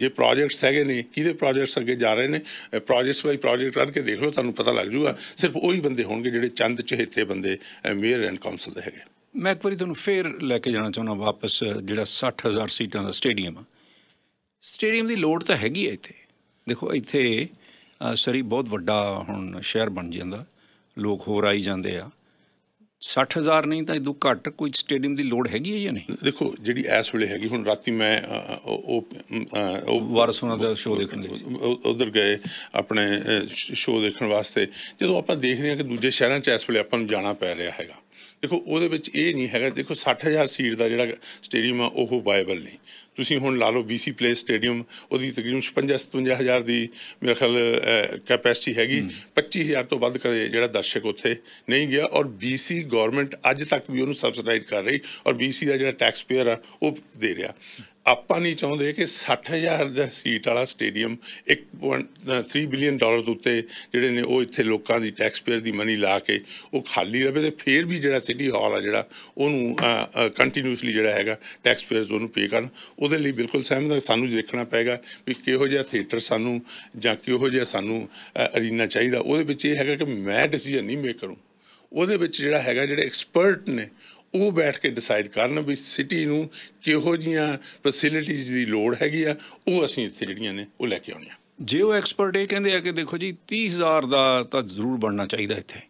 ਜੇ ਪ੍ਰੋਜੈਕਟਸ ਹੈਗੇ ਨੇ ਕਿਹਦੇ ਪ੍ਰੋਜੈਕਟਸ ਅੱਗੇ ਜਾ ਰਹੇ ਨੇ ਪ੍ਰੋਜੈਕਟਸ ਬਾਈ ਪ੍ਰੋਜੈਕਟ ਕੇ ਦੇਖ ਲਓ ਤੁਹਾਨੂੰ ਪਤਾ ਲੱਗ ਜਾਊਗਾ ਸਿਰਫ ਉਹੀ ਬੰਦੇ ਹੋਣਗੇ ਜਿਹੜੇ ਚੰਦ ਚਹੇਤੇ ਬੰਦੇ ਮੇਅਰ ਐਂਡ ਕਾਉਂਸਲ ਦੇ ਹੈਗੇ
ਮੈਂ ਇੱਕ ਵਾਰੀ ਤੁਹਾਨੂੰ ਫੇਰ ਲੈ ਕੇ ਜਾਣਾ ਚਾਹੁੰਦਾ ਵਾਪਸ ਜਿਹੜਾ 60000 ਸੀਟਾਂ ਦਾ ਸਟੇਡੀਅਮ ਆ ਸਟੇਡੀਅਮ ਦੀ ਲੋੜ ਤਾਂ ਹੈਗੀ ਹੈ ਇੱਥੇ ਦੇਖੋ ਇੱਥੇ ਸਰੀ ਬਹੁਤ ਵੱਡਾ ਹੁਣ ਸ਼ਹਿਰ ਬਣ ਜਾਂਦਾ ਲੋਕ ਹੋਰ ਆਈ ਜਾਂਦੇ ਆ 60000 ਨਹੀਂ ਤਾਂ ਇਦੋਂ ਘੱਟ ਕੋਈ ਸਟੇਡੀਅਮ ਦੀ ਲੋੜ ਹੈਗੀ ਹੈ ਜਾਂ ਨਹੀਂ ਦੇਖੋ ਜਿਹੜੀ ਇਸ ਵੇਲੇ ਹੈਗੀ ਹੁਣ ਰਾਤੀ ਮੈਂ ਉਹ
ਉਹ ਵਾਰਸੋਨਾ ਦਾ ਸ਼ੋਅ ਦੇਖਣ ਗਏ ਉਧਰ ਗਏ ਆਪਣੇ ਸ਼ੋਅ ਦੇਖਣ ਵਾਸਤੇ ਜਦੋਂ ਆਪਾਂ ਦੇਖ ਰਹੇ ਹਾਂ ਕਿ ਦੂਜੇ ਸ਼ਹਿਰਾਂ 'ਚ ਇਸ ਵੇਲੇ ਆਪਾਂ ਨੂੰ ਜਾਣਾ ਪੈ ਰਿਹਾ ਹੈਗਾ ਦੇਖੋ ਉਹਦੇ ਵਿੱਚ ਇਹ ਨਹੀਂ ਹੈਗਾ ਦੇਖੋ 60000 ਸੀਟ ਦਾ ਜਿਹੜਾ ਸਟੇਡੀਅਮ ਆ ਉਹ ਵਾਇਬਲ ਨਹੀਂ ਤੁਸੀਂ ਹੁਣ ਲਾ ਲਓ BC ਪਲੇ ਸਟੇਡੀਅਮ ਉਹਦੀ ਤਕਰੀਬਨ 56 57000 ਦੀ ਮੇਰੇ ਖਿਆਲ ਕੈਪੈਸਿਟੀ ਹੈਗੀ 25000 ਤੋਂ ਵੱਧ ਕਦੇ ਜਿਹੜਾ ਦਰਸ਼ਕ ਉੱਥੇ ਨਹੀਂ ਗਿਆ ਔਰ BC ਗਵਰਨਮੈਂਟ ਅੱਜ ਤੱਕ ਵੀ ਉਹਨੂੰ ਸਬਸਿਡਾਈਜ਼ ਕਰ ਰਹੀ ਔਰ BC ਦਾ ਜਿਹੜਾ ਟੈਕਸ ਪੇਅਰ ਆ ਉਹ ਦੇ ਰਿਹਾ ਆਪਾਂ ਨਹੀਂ ਚਾਹੁੰਦੇ ਕਿ 60000 ਦਾ ਸੀਟ ਵਾਲਾ ਸਟੇਡੀਅਮ 1.3 ਬਿਲੀਅਨ ਡਾਲਰ ਦੇ ਉੱਤੇ ਜਿਹੜੇ ਨੇ ਉਹ ਇੱਥੇ ਲੋਕਾਂ ਦੀ ਟੈਕਸ ਪੇਅਰ ਦੀ ਮਨੀ ਲਾ ਕੇ ਉਹ ਖਾਲੀ ਰਵੇ ਤੇ ਫੇਰ ਵੀ ਜਿਹੜਾ ਸਿਟੀ ਹਾਲ ਆ ਜਿਹੜਾ ਉਹਨੂੰ ਕੰਟੀਨਿਊਸਲੀ ਜਿਹੜਾ ਹੈਗਾ ਟੈਕਸ ਪੇਅਰਸ ਉਹਨੂੰ ਪੇ ਕਰਨ ਉਹਦੇ ਲਈ ਬਿਲਕੁਲ ਸਹਿਮਤ ਸਾਨੂੰ ਦੇਖਣਾ ਪਏਗਾ ਵੀ ਕਿਹੋ ਜਿਹਾ ਥੀਏਟਰ ਸਾਨੂੰ ਜਾਂ ਕਿਹੋ ਜਿਹਾ ਸਾਨੂੰ ਅਰੀਨਾ ਚਾਹੀਦਾ ਉਹਦੇ ਵਿੱਚ ਇਹ ਹੈਗਾ ਕਿ ਮੈਂ ਡਿਸੀਜਨ ਨਹੀਂ ਮੇਕ ਕਰੂੰ ਉਹਦੇ ਵਿੱਚ ਜਿਹੜਾ ਹੈਗਾ ਜਿਹੜੇ ਐਕਸਪਰਟ ਨੇ ਉਹ ਬੈਠ ਕੇ ਡਿਸਾਈਡ ਕਰਨ ਵੀ ਸਿਟੀ ਨੂੰ ਕਿਹੋ ਜੀਆਂ ਫੈਸਿਲਿਟੀਜ਼ ਦੀ ਲੋੜ ਹੈਗੀ ਆ
ਉਹ ਅਸੀਂ ਇੱਥੇ ਜਿਹੜੀਆਂ ਨੇ ਉਹ ਲੈ ਕੇ ਆਉਣੀਆਂ ਜੇ ਉਹ ਐਕਸਪਰਟ ਇਹ ਕਹਿੰਦੇ ਆ ਕਿ ਦੇਖੋ ਜੀ 30000 ਦਾ ਤਾਂ ਜ਼ਰੂਰ ਬਣਨਾ ਚਾਹੀਦਾ ਇੱਥੇ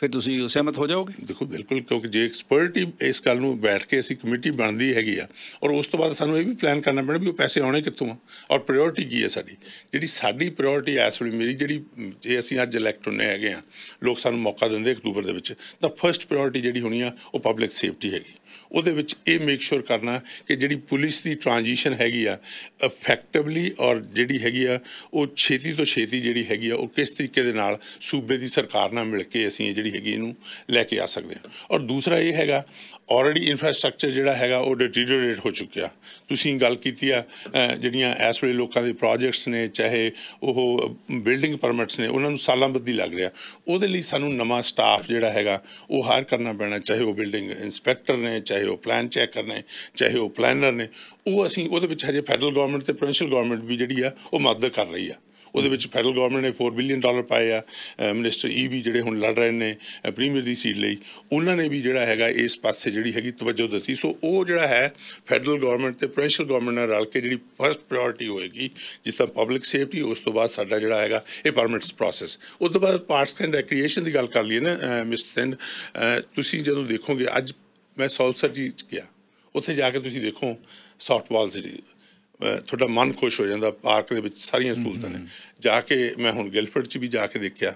ਫਿਰ ਤੁਸੀਂ ਸਹਿਮਤ ਹੋ ਜਾਓਗੇ ਦੇਖੋ ਬਿਲਕੁਲ ਕਿਉਂਕਿ ਜੇ ਐਕਸਪਰਟ ਹੀ
ਇਸ ਗੱਲ ਨੂੰ ਬੈਠ ਕੇ ਅਸੀਂ ਕਮੇਟੀ ਬਣਦੀ ਹੈਗੀ ਆ ਔਰ ਉਸ ਤੋਂ ਬਾਅਦ ਸਾਨੂੰ ਇਹ ਵੀ ਪਲਾਨ ਕਰਨਾ ਪੈਣਾ ਵੀ ਉਹ ਪੈਸੇ ਆਉਣੇ ਕਿੱਥੋਂ ਆ ਔਰ ਪ੍ਰਾਇੋਰਟੀ ਕੀ ਹੈ ਸਾਡੀ ਜਿਹੜੀ ਸਾਡੀ ਪ੍ਰਾਇੋਰਟੀ ਐਸ ਵੇਲੇ ਮੇਰੀ ਜਿਹੜੀ ਜੇ ਅਸੀਂ ਅੱਜ ਇਲੈਕਟ ਹੋਣੇ ਹੈਗੇ ਆ ਲੋਕ ਸਾਨੂੰ ਮੌਕਾ ਦਿੰਦੇ ਅਕਤੂਬਰ ਦੇ ਵਿੱਚ ਤਾਂ ਫਰਸਟ ਪ੍ਰਾਇੋਰਟੀ ਜਿਹੜੀ ਹੋਣੀ ਆ ਉਹ ਪਬਲਿਕ ਸੇਫਟੀ ਹੈਗੀ ਉਹਦੇ ਵਿੱਚ ਇਹ ਮੇਕ ਸ਼ੋਰ ਕਰਨਾ ਕਿ ਜਿਹੜੀ ਪੁਲਿਸ ਦੀ ਟ੍ਰਾਂਜੀਸ਼ਨ ਹੈਗੀ ਆ ਇਫੈਕਟਿਵਲੀ ਔਰ ਜਿਹੜੀ ਹੈਗੀ ਆ ਉਹ ਛੇਤੀ ਤੋਂ ਛੇਤੀ ਜਿਹੜੀ ਹੈਗੀ ਆ ਉਹ ਕਿਸ ਤਰੀਕੇ ਦੇ ਨਾਲ ਸੂਬੇ ਦੀ ਸਰਕਾਰ ਨਾਲ ਮਿਲ ਕੇ ਅਸੀਂ ਜਿਹੜੀ ਹੈਗੀ ਇਹਨੂੰ ਲੈ ਕੇ ਆ ਸਕਦੇ ਹਾਂ ਔਰ ਦੂਸਰਾ ਇਹ ਹੈਗਾ ਆਲਰੇਡੀ ਇਨਫਰਾਸਟ੍ਰਕਚਰ ਜਿਹੜਾ ਹੈਗਾ ਉਹ ਡਿਟੀਰੀਓਰੇਟ ਹੋ ਚੁੱਕਿਆ ਤੁਸੀਂ ਗੱਲ ਕੀਤੀ ਆ ਜਿਹੜੀਆਂ ਇਸ ਵੇਲੇ ਲੋਕਾਂ ਦੇ ਪ੍ਰੋਜੈਕਟਸ ਨੇ ਚਾਹੇ ਉਹ ਬਿਲਡਿੰਗ ਪਰਮਿਟਸ ਨੇ ਉਹਨਾਂ ਨੂੰ ਸਾਲਾਂ ਬੱਧੀ ਲੱਗ ਰਿਹਾ ਉਹਦੇ ਲਈ ਸਾਨੂੰ ਨਵਾਂ ਸਟਾਫ ਜਿਹੜਾ ਹੈਗਾ ਉਹ ਹਾਇਰ ਕਰਨਾ ਪੈਣਾ ਚਾਹੇ ਉਹ ਬਿਲਡਿੰਗ ਇਨਸਪੈਕਟਰ ਨੇ ਚਾਹੇ ਉਹ ਪਲਾਨ ਚੈੱਕ ਕਰਨੇ ਚਾਹੇ ਉਹ ਪਲੈਨਰ ਨੇ ਉਹ ਅਸੀਂ ਉਹਦੇ ਵਿੱਚ ਹਜੇ ਫੈਡਰਲ ਗਵਰਨਮੈਂਟ ਤੇ ਪ੍ਰੋਵਿੰਸ਼ੀਅਲ ਗਵਰਨਮੈਂਟ ਵੀ ਜਿਹੜੀ ਆ ਉਹ ਮਦਦ ਕਰ ਰਹੀ ਆ ਉਹਦੇ ਵਿੱਚ ਫੈਡਰਲ ਗਵਰਨਮੈਂਟ ਨੇ 4 ਬਿਲੀਅਨ ਡਾਲਰ ਪਾਏ ਆ ਮਿਨਿਸਟਰ ਈ e ਵੀ ਜਿਹੜੇ ਹੁਣ ਲੜ ਰਹੇ ਨੇ ਪ੍ਰੀਮੀਅਰ ਦੀ ਸੀਟ ਲਈ ਉਹਨਾਂ ਨੇ ਵੀ ਜਿਹੜਾ ਹੈਗਾ ਇਸ ਪਾਸੇ ਜਿਹੜੀ ਹੈਗੀ ਤਵੱਜੋ ਦਿੱਤੀ ਸੋ ਉਹ ਜਿਹੜਾ ਹੈ ਫੈਡਰਲ ਗਵਰਨਮੈਂਟ ਤੇ ਪ੍ਰੈਸ਼ਰ ਗਵਰਨਮੈਂਟ ਨਾਲ ਰਲ ਕੇ ਜਿਹੜੀ ਫਰਸਟ ਪ੍ਰਾਇੋਰਟੀ ਹੋਏਗੀ ਜਿਸ ਤਰ੍ਹਾਂ ਪਬਲਿਕ ਸੇਫਟੀ ਉਸ ਤੋਂ ਬਾਅਦ ਸਾਡਾ ਜਿਹੜਾ ਹੈਗਾ ਇਹ ਪਰਮਿਟਸ ਪ੍ਰੋਸੈਸ ਉਸ ਤੋਂ ਬਾਅਦ ਪਾਰਕਸ ਐਂਡ ਰੈਕ੍ਰੀਏਸ਼ਨ ਦੀ ਗੱਲ ਕਰ ਲਈਏ ਨਾ ਮਿਸ ਸਿੰਧ ਤੁਸੀਂ ਜਦੋਂ ਦੇਖੋਗੇ ਅੱਜ ਮੈਂ ਸੌਲਸਰ ਜੀ ਗਿਆ ਉੱਥੇ ਜਾ ਕੇ ਤੁਸੀਂ ਦੇਖੋ ਸੌਫਟਬਾਲ ਸਿਟੀ ਤੁਹਾਡਾ ਮਨ ਖੁਸ਼ ਹੋ ਜਾਂਦਾ ਪਾਰਕ ਦੇ ਵਿੱਚ ਸਾਰੀਆਂ ਸਹੂਲਤਾਂ ਨੇ ਜਾ ਕੇ ਮੈਂ ਹੁਣ ਗਿਲਫਰਡ 'ਚ ਵੀ ਜਾ ਕੇ ਦੇਖਿਆ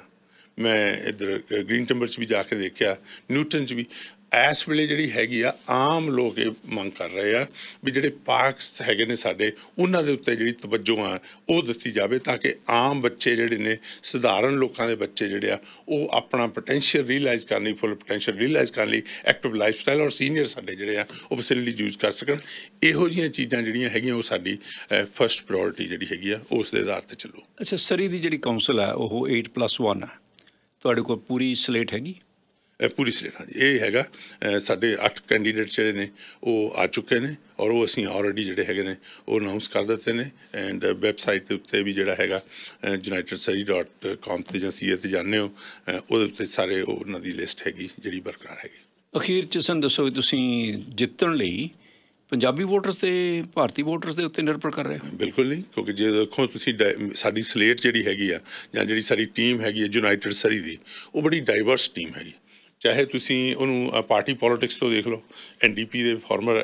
ਮੈਂ ਇਧਰ ਗ੍ਰੀਨ ਟੈਂਬਰ 'ਚ ਵੀ ਜਾ ਕੇ ਦੇਖਿਆ ਨਿਊਟਨ 'ਚ ਵੀ ਇਸ ਵੇਲੇ ਜਿਹੜੀ ਹੈਗੀ ਆ ਆਮ ਲੋਕ ਇਹ ਮੰਗ ਕਰ ਰਹੇ ਆ ਵੀ ਜਿਹੜੇ ਪਾਰਕਸ ਹੈਗੇ ਨੇ ਸਾਡੇ ਉਹਨਾਂ ਦੇ ਉੱਤੇ ਜਿਹੜੀ ਤਵੱਜੋ ਆ ਉਹ ਦਿੱਤੀ ਜਾਵੇ ਤਾਂ ਕਿ ਆਮ ਬੱਚੇ ਜਿਹੜੇ ਨੇ ਸਧਾਰਨ ਲੋਕਾਂ ਦੇ ਬੱਚੇ ਜਿਹੜੇ ਆ ਉਹ ਆਪਣਾ ਪੋਟੈਂਸ਼ੀਅਲ ਰੀਅਲਾਈਜ਼ ਕਰਨ ਲਈ ਫੁੱਲ ਪੋਟੈਂਸ਼ੀਅਲ ਰੀਅਲਾਈਜ਼ ਕਰਨ ਲਈ ਐਕਟਿਵ ਲਾਈਫਸਟਾਈਲ ਔਰ ਸੀਨੀਅਰ ਸਾਡੇ ਜਿਹੜੇ ਆ ਉਹ ਫੈਸਿਲਿਟੀ ਯੂਜ਼ ਕਰ ਸਕਣ ਇਹੋ ਜੀਆਂ ਚੀਜ਼ਾਂ ਜਿਹੜੀਆਂ ਹੈਗੀਆਂ ਉਹ ਸਾਡੀ ਫਰਸਟ ਪ੍ਰਾਇੋਰਟੀ ਜਿਹੜੀ ਹੈਗੀ ਆ ਉਸ ਦੇ ਆਧਾਰ ਤੇ ਚੱਲੋ
ਅੱਛਾ ਸਰੀ ਦੀ ਜਿਹੜੀ ਕਾਉਂਸਲ ਆ ਉਹ 8+1 ਆ ਤੁਹਾਡੇ ਕੋਲ ਪੂਰੀ ਸਲੇਟ ਹੈਗੀ ਪੂਰੀ ਸਟੇਟ ਹਾਂਜੀ ਇਹ ਹੈਗਾ ਸਾਡੇ 8
ਕੈਂਡੀਡੇਟ ਜਿਹੜੇ ਨੇ ਉਹ ਆ ਚੁੱਕੇ ਨੇ ਔਰ ਉਹ ਅਸੀਂ ਆਲਰੇਡੀ ਜਿਹੜੇ ਹੈਗੇ ਨੇ ਉਹ ਅਨਾਉਂਸ ਕਰ ਦਿੱਤੇ ਨੇ ਐਂਡ ਵੈਬਸਾਈਟ ਦੇ ਉੱਤੇ ਵੀ ਜਿਹੜਾ ਹੈਗਾ unitedsari.com ਤੇ ਜਾਂ ਸੀਏ ਤੇ ਜਾਣੇ ਹੋ ਉਹਦੇ ਉੱਤੇ ਸਾਰੇ ਉਹਨਾਂ ਦੀ ਲਿਸਟ ਹੈਗੀ ਜਿਹੜੀ ਬਰਕਰਾਰ ਹੈਗੀ
ਅਖੀਰ ਚ ਸਾਨੂੰ ਦੱਸੋ ਤੁਸੀਂ ਜਿੱਤਣ ਲਈ ਪੰਜਾਬੀ ਵੋਟਰਸ ਤੇ ਭਾਰਤੀ ਵੋਟਰਸ ਦੇ ਉੱਤੇ ਨਿਰਭਰ ਕਰ ਰਹੇ ਹੋ ਬਿਲਕੁਲ
ਨਹੀਂ ਕਿਉਂਕਿ ਜੇ ਦੇਖੋ ਤੁਸੀਂ ਸਾਡੀ ਸਲੇਟ ਜਿਹੜੀ ਹੈਗੀ ਆ ਜਾਂ ਜਿਹੜੀ ਸਾਡੀ ਟੀਮ ਹੈਗੀ ਹੈ ਯੂਨਾਈਟਿਡ ਸਰੀ ਦੀ ਉਹ ਬੜੀ ਡਾਈਵਰਸ ਟੀਮ ਹੈਗੀ ਚਾਹੇ ਤੁਸੀਂ ਉਹਨੂੰ ਪਾਰਟੀ ਪੋਲਿਟਿਕਸ ਤੋਂ ਦੇਖ ਲਓ ਐਨਡੀਪੀ ਦੇ ਫਾਰਮਰ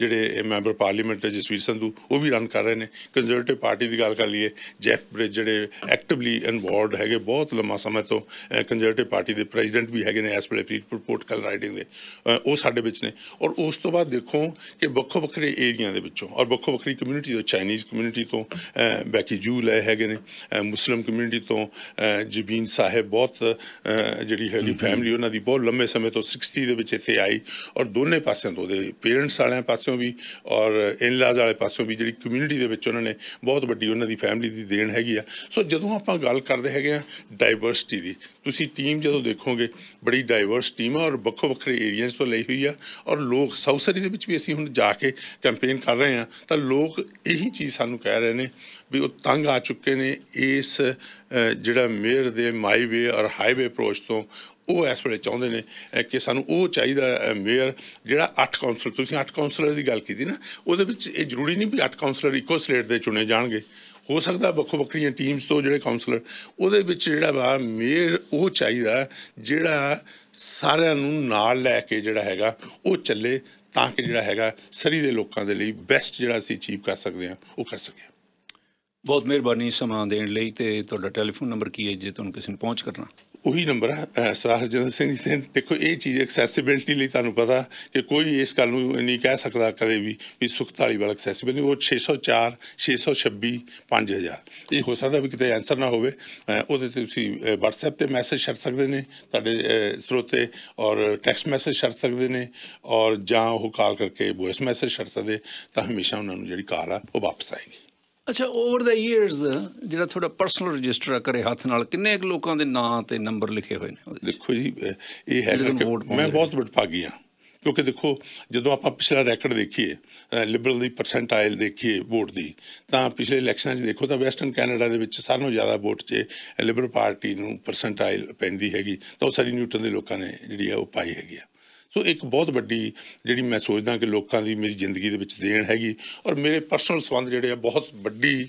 ਜਿਹੜੇ ਮੈਂਬਰ ਪਾਰਲੀਮੈਂਟ ਜਸਵੀਰ ਸੰਧੂ ਉਹ ਵੀ ਰਨ ਕਰ ਰਹੇ ਨੇ ਕੰਜ਼ਰਵੇਟਿਵ ਪਾਰਟੀ ਦੀ ਗੱਲ ਕਰ ਲਈਏ ਜੈਫ ਬ੍ਰਿਜ ਜਿਹੜੇ ਐਕਟਿਵਲੀ ਇਨਵੋਲਡ ਹੈਗੇ ਬਹੁਤ ਲੰਮਾ ਸਮਾਂ ਤੋਂ ਕੰਜ਼ਰਵੇਟਿਵ ਪਾਰਟੀ ਦੇ ਪ੍ਰੈਜ਼ੀਡੈਂਟ ਵੀ ਹੈਗੇ ਨੇ ਐਸ ਪਰ ਕਲ ਰਾਈਡਿੰਗ ਦੇ ਉਹ ਸਾਡੇ ਵਿੱਚ ਨੇ ਔਰ ਉਸ ਤੋਂ ਬਾਅਦ ਦੇਖੋ ਕਿ ਵੱਖੋ ਵੱਖਰੇ ਏਰੀਆ ਦੇ ਵਿੱਚੋਂ ਔਰ ਵੱਖੋ ਵੱਖਰੀ ਕਮਿਊਨਿਟੀ ਤੋਂ ਚਾਈਨੀਜ਼ ਕਮਿਊਨਿਟੀ ਤੋਂ ਬੈਕੀ ਜੂ ਲੈ ਹੈਗੇ ਨੇ ਮੁਸਲਮ ਕਮਿਊਨਿਟੀ ਤੋਂ ਜਬੀਨ ਸਾਹਿਬ ਬਹੁਤ ਜਿਹੜੀ ਹੈਗੀ ਫੈਮਿਲੀ ਉਹਨਾਂ ਦੀ ਬਹੁਤ ਲੰਮੇ ਸਮੇਂ ਤੋਂ 60 ਦੇ ਵਿੱਚ ਇੱਥੇ ਆਈ ਔਰ ਦੋਨੇ ਪਾਸਿਆਂ ਤੋਂ ਦੇ ਪੇਰੈਂਟਸ ਵਾਲਿਆਂ ਪਾਸਿਓਂ ਵੀ ਔਰ ਇਨਲਾਜ਼ ਵਾਲੇ ਪਾਸਿਓਂ ਵੀ ਜਿਹੜੀ ਕਮਿਊਨਿਟੀ ਦੇ ਵਿੱਚ ਉਹਨਾਂ ਨੇ ਬਹੁਤ ਵੱਡੀ ਉਹਨਾਂ ਦੀ ਫੈਮਿਲੀ ਦੀ ਦੇਣ ਹੈਗੀ ਆ ਸੋ ਜਦੋਂ ਆਪਾਂ ਗੱਲ ਕਰਦੇ ਹੈਗੇ ਆ ਡਾਈਵਰਸਿਟੀ ਦੀ ਤੁਸੀਂ ਟੀਮ ਜਦੋਂ ਦੇਖੋਗੇ ਬੜੀ ਡਾਈਵਰਸ ਟੀਮ ਆ ਔਰ ਵੱਖੋ ਵੱਖਰੇ ਏਰੀਆਜ਼ ਤੋਂ ਲਈ ਹੋਈ ਆ ਔਰ ਲੋਕ ਸੌਸਰੀ ਦੇ ਵਿੱਚ ਵੀ ਅਸੀਂ ਹੁਣ ਜਾ ਕੇ ਕੈਂਪੇਨ ਕਰ ਰਹੇ ਆ ਤਾਂ ਲੋਕ ਇਹੀ ਚੀਜ਼ ਸਾਨੂੰ ਕਹਿ ਰਹੇ ਨੇ ਵੀ ਉਹ ਤੰਗ ਆ ਚੁੱਕੇ ਨੇ ਇਸ ਜਿਹੜਾ ਮੇਅਰ ਦੇ ਮਾਈਵੇ ਔਰ ਹਾਈਵੇ ਅਪਰੋਚ ਤੋਂ ਉਹ ਇਸ ਵੇਲੇ ਚਾਹੁੰਦੇ ਨੇ ਕਿ ਸਾਨੂੰ ਉਹ ਚਾਹੀਦਾ ਮੇਅਰ ਜਿਹੜਾ 8 ਕਾਉਂਸਲਰ ਤੁਸੀਂ 8 ਕਾਉਂਸਲਰ ਦੀ ਗੱਲ ਕੀਤੀ ਨਾ ਉਹਦੇ ਵਿੱਚ ਇਹ ਜ਼ਰੂਰੀ ਨਹੀਂ ਵੀ 8 ਕਾਉਂਸਲਰ ਇੱਕੋ ਸਲੇਟ ਦੇ ਚੁਣੇ ਜਾਣਗੇ ਹੋ ਸਕਦਾ ਵੱਖੋ ਵੱਖਰੀਆਂ ਟੀਮਸ ਤੋਂ ਜਿਹੜੇ ਕਾਉਂਸਲਰ ਉਹਦੇ ਵਿੱਚ ਜਿਹੜਾ ਵਾ ਮੇਅਰ ਉਹ ਚਾਹੀਦਾ ਜਿਹੜਾ ਸਾਰਿਆਂ ਨੂੰ ਨਾਲ ਲੈ ਕੇ ਜਿਹੜਾ ਹੈਗਾ ਉਹ ਚੱਲੇ ਤਾਂ ਕਿ ਜਿਹੜਾ ਹੈਗਾ ਸਰੀ ਦੇ ਲੋਕਾਂ ਦੇ ਲਈ ਬੈਸਟ ਜਿਹੜਾ ਅਸੀਂ ਅਚੀਵ ਕਰ ਸਕਦੇ ਹਾਂ
ਉਹ ਕਰ ਸਕੀਏ ਬਹੁਤ ਮਿਹਰਬਾਨੀ ਸਮਾਂ ਦੇਣ ਲਈ ਤੇ ਤੁਹਾਡਾ ਟੈਲੀਫੋਨ ਨੰਬਰ ਕੀ ਹੈ ਜੇ ਤੁਹਾਨੂੰ ਕਿਸੇ ਨੂੰ ਪਹੁੰਚ ਕਰਨਾ
ਉਹੀ ਨੰਬਰ ਹੈ ਸਰ ਸਿੰਘ ਜੀ ਦੇਖੋ ਇਹ ਚੀਜ਼ ਐਕਸੈਸਿਬਿਲਟੀ ਲਈ ਤੁਹਾਨੂੰ ਪਤਾ ਕਿ ਕੋਈ ਇਸ ਗੱਲ ਨੂੰ ਨਹੀਂ ਕਹਿ ਸਕਦਾ ਕਦੇ ਵੀ ਵੀ ਸੁਖਤਾਲੀ ਵਾਲਾ ਐਕਸੈਸਿਬਲ ਨਹੀਂ ਉਹ 604 626 5000 ਇਹ ਹੋ ਸਕਦਾ ਵੀ ਕਿਤੇ ਆਨਸਰ ਨਾ ਹੋਵੇ ਉਹਦੇ ਤੇ ਤੁਸੀਂ WhatsApp ਤੇ ਮੈਸੇਜ ਛੱਡ ਸਕਦੇ ਨੇ ਤੁਹਾਡੇ ਸਰੋਤੇ ਔਰ ਟੈਕਸਟ ਮੈਸੇਜ ਛੱਡ ਸਕਦੇ ਨੇ ਔਰ ਜਾਂ ਉਹ ਕਾਲ ਕਰਕੇ ਵੌਇਸ ਮੈਸੇਜ ਛੱਡ ਸਕਦੇ ਤਾਂ ਹਮੇਸ਼ਾ ਉਹਨਾਂ ਨੂੰ ਜਿਹੜੀ ਕਾਲ ਆ ਉਹ ਵਾਪਸ ਆਏਗੀ
ਅੱਛਾ ਓਵਰ ਦਾ ਇਅਰਸ ਜਿਹੜਾ ਤੁਹਾਡਾ ਪਰਸਨਲ ਰਜਿਸਟਰ ਆ ਕਰੇ ਹੱਥ ਨਾਲ ਕਿੰਨੇ ਕੁ ਲੋਕਾਂ ਦੇ ਨਾਂ ਤੇ ਨੰਬਰ ਲਿਖੇ ਹੋਏ ਨੇ ਦੇਖੋ ਜੀ ਇਹ ਹੈ ਮੈਂ ਬਹੁਤ ਬਟਪਾਗੀ ਆ ਕਿਉਂਕਿ ਦੇਖੋ
ਜਦੋਂ ਆਪਾਂ ਪਿਛਲਾ ਰੈਕੋਰਡ ਦੇਖੀਏ ਲਿਬਰਲ ਦੀ ਪਰਸੈਂਟਾਈਲ ਦੇਖੀਏ ਵੋਟ ਦੀ ਤਾਂ ਪਿਛਲੇ ਇਲੈਕਸ਼ਨਾਂ 'ਚ ਦੇਖੋ ਤਾਂ ਵੈਸਟਰਨ ਕੈਨੇਡਾ ਦੇ ਵਿੱਚ ਸਾਰਿਆਂ ਨਾਲੋਂ ਜ਼ਿਆਦਾ ਵੋਟ 'ਚ ਲਿਬਰਲ ਪਾਰਟੀ ਨੂੰ ਪਰਸੈਂਟਾਈਲ ਪੈਂਦੀ ਹੈਗੀ ਤਾਂ ਉਹ ਸਾਰੀ ਨਿਊਟਨ ਦੇ ਲੋਕਾਂ ਨੇ ਜਿਹੜੀ ਆ ਉਹ ਪਾਈ ਹੈਗੀ ਆ ਸੋ ਇੱਕ ਬਹੁਤ ਵੱਡੀ ਜਿਹੜੀ ਮੈਂ ਸੋਚਦਾ ਕਿ ਲੋਕਾਂ ਦੀ ਮੇਰੀ ਜ਼ਿੰਦਗੀ ਦੇ ਵਿੱਚ ਦੇਣ ਹੈਗੀ ਔਰ ਮੇਰੇ ਪਰਸਨਲ ਸੰਬੰਧ ਜਿਹੜੇ ਆ ਬਹੁਤ ਵੱਡੀ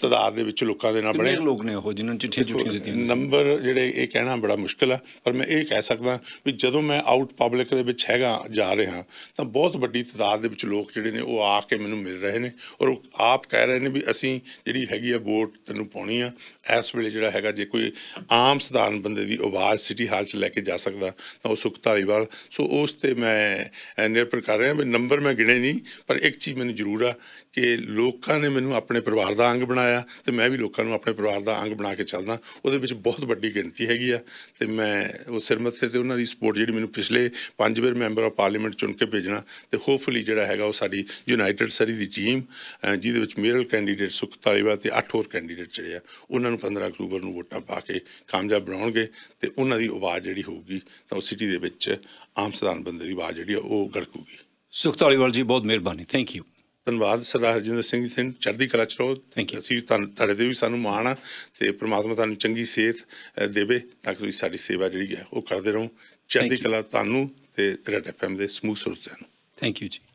ਤਦਾਦ ਦੇ ਵਿੱਚ ਲੋਕਾਂ ਦੇ ਨਾਲ ਬਣੇ ਲੋਕ ਨੇ ਉਹ ਜਿਨ੍ਹਾਂ ਚਿੱਠੀ ਚਿੱਠੀਆਂ ਚੁੱਠੀਆਂ ਦਿੱਤੀਆਂ ਨੰਬਰ ਜਿਹੜੇ ਇਹ ਕਹਿਣਾ ਬੜਾ ਮੁਸ਼ਕਲ ਆ ਪਰ ਮੈਂ ਇਹ ਕਹਿ ਸਕਦਾ ਵੀ ਜਦੋਂ ਮੈਂ ਆਊਟ ਪਬਲਿਕ ਦੇ ਵਿੱਚ ਹੈਗਾ ਜਾ ਰਿਹਾ ਤਾਂ ਬਹੁਤ ਵੱਡੀ ਤਦਾਦ ਦੇ ਵਿੱਚ ਲੋਕ ਜਿਹੜੇ ਨੇ ਉਹ ਆ ਕੇ ਮੈਨੂੰ ਮਿਲ ਰਹੇ ਨੇ ਔਰ ਆਪ ਕਹਿ ਰਹੇ ਨੇ ਵੀ ਅਸੀਂ ਜਿਹੜੀ ਹੈਗੀ ਆ ਵੋਟ ਤੈਨੂੰ ਪਾਉਣੀ ਆ ਇਸ ਵੇਲੇ ਜਿਹੜਾ ਹੈਗਾ ਜੇ ਕੋਈ ਆਮ ਸਧਾਰਨ ਬੰਦੇ ਦੀ ਆਵਾਜ਼ ਸਿਟੀ ਹਾਲ 'ਚ ਲੈ ਕੇ ਜਾ ਸਕਦਾ ਤਾਂ ਉਹ ਸੁਖ ਧਾਰੀਵਾਲ ਸੋ ਉਸ ਤੇ ਮੈਂ ਨਿਰਪਰ ਕਰ ਰਿਹਾ ਵੀ ਨੰਬਰ ਮੈਂ ਗਿਣੇ ਨਹੀਂ ਪਰ ਇੱਕ ਚੀਜ਼ ਮੈਨੂੰ ਜ਼ਰੂਰ ਆ ਕਿ ਲੋਕਾਂ ਨੇ ਮੈਨੂੰ ਆਪਣੇ ਪਰਿਵਾਰ ਦਾ ਅੰਗ ਬਣਾਇਆ ਤੇ ਮੈਂ ਵੀ ਲੋਕਾਂ ਨੂੰ ਆਪਣੇ ਪਰਿਵਾਰ ਦਾ ਅੰਗ ਬਣਾ ਕੇ ਚੱਲਦਾ ਉਹਦੇ ਵਿੱਚ ਬਹੁਤ ਵੱਡੀ ਗਿਣਤੀ ਹੈਗੀ ਆ ਤੇ ਮੈਂ ਉਹ ਸਿਰਮੱਥੇ ਤੇ ਉਹਨਾਂ ਦੀ ਸਪੋਰਟ ਜਿਹੜੀ ਮੈਨੂੰ ਪਿਛਲੇ 5 ਵਾਰ ਮੈਂਬਰ ਆਫ ਪਾਰਲੀਮੈਂਟ ਚੁਣ ਕੇ ਭੇਜਣਾ ਤੇ ਹੋਪਫੁਲੀ ਜਿਹੜਾ ਹੈਗਾ ਉਹ ਸਾਡੀ ਯੂਨਾਈਟਿਡ ਸਰੀ ਦੀ ਟੀਮ ਜਿਹਦੇ ਵਿੱਚ ਮੇਰਲ ਕੈਂਡੀਡੇਟ ਸੁਖ ਤਾਲੀਵਾ ਤੇ 8 ਹੋਰ ਕੈਂਡੀਡੇਟ ਜਿਹੜੇ ਆ ਉਹਨਾਂ ਨੂੰ 15 ਅਕਤੂਬਰ ਨੂੰ ਵੋਟਾਂ ਪਾ ਕੇ ਕਾਮਯਾਬ ਬਣਾਉਣਗੇ ਤੇ ਉਹਨਾਂ ਦੀ ਆਵਾਜ਼ ਜਿਹੜੀ ਹੋਊਗੀ ਤਾਂ ਉਹ ਸਿਟੀ ਦੇ ਵਿੱਚ ਆਮ ਸਧਾਰਨ ਬੰਦੇ ਦੀ ਆਵਾਜ਼ ਜਿਹੜੀ ਉਹ ਗੜਕੂਗੀ ਸੁਖ ਤਾਲੀਵਾਲ ਜੀ ਬਹੁਤ ਮਿਹਰਬਾਨੀ ਥੈਂਕ ਯੂ ਧੰਨਵਾਦ ਸਰਦਾਰ ਹਰਜਿੰਦਰ ਸਿੰਘ ਜੀ ਚੜ੍ਹਦੀ ਕਲਾ ਚ ਰਹੋ ਅਸੀਂ ਤੁਹਾਡੇ ਤੇ ਵੀ ਸਾਨੂੰ ਮਾਣ ਆ ਤੇ ਪ੍ਰਮਾਤਮਾ ਤੁਹਾਨੂੰ ਚੰਗੀ ਸਿਹਤ ਦੇਵੇ ਤਾਂ ਕਿ ਤੁਸੀਂ ਸਾਡੀ ਸੇਵਾ ਜਿਹੜੀ ਹੈ ਉਹ ਕਰਦੇ ਰਹੋ ਚੜ੍ਹਦੀ ਕਲਾ ਤੁਹਾਨੂੰ ਤੇ ਰੈਡ ਐਫਐਮ ਦੇ ਸਮੂਹ ਸਰੋਤਿਆਂ
ਨੂੰ ਥੈਂਕ ਯੂ ਜੀ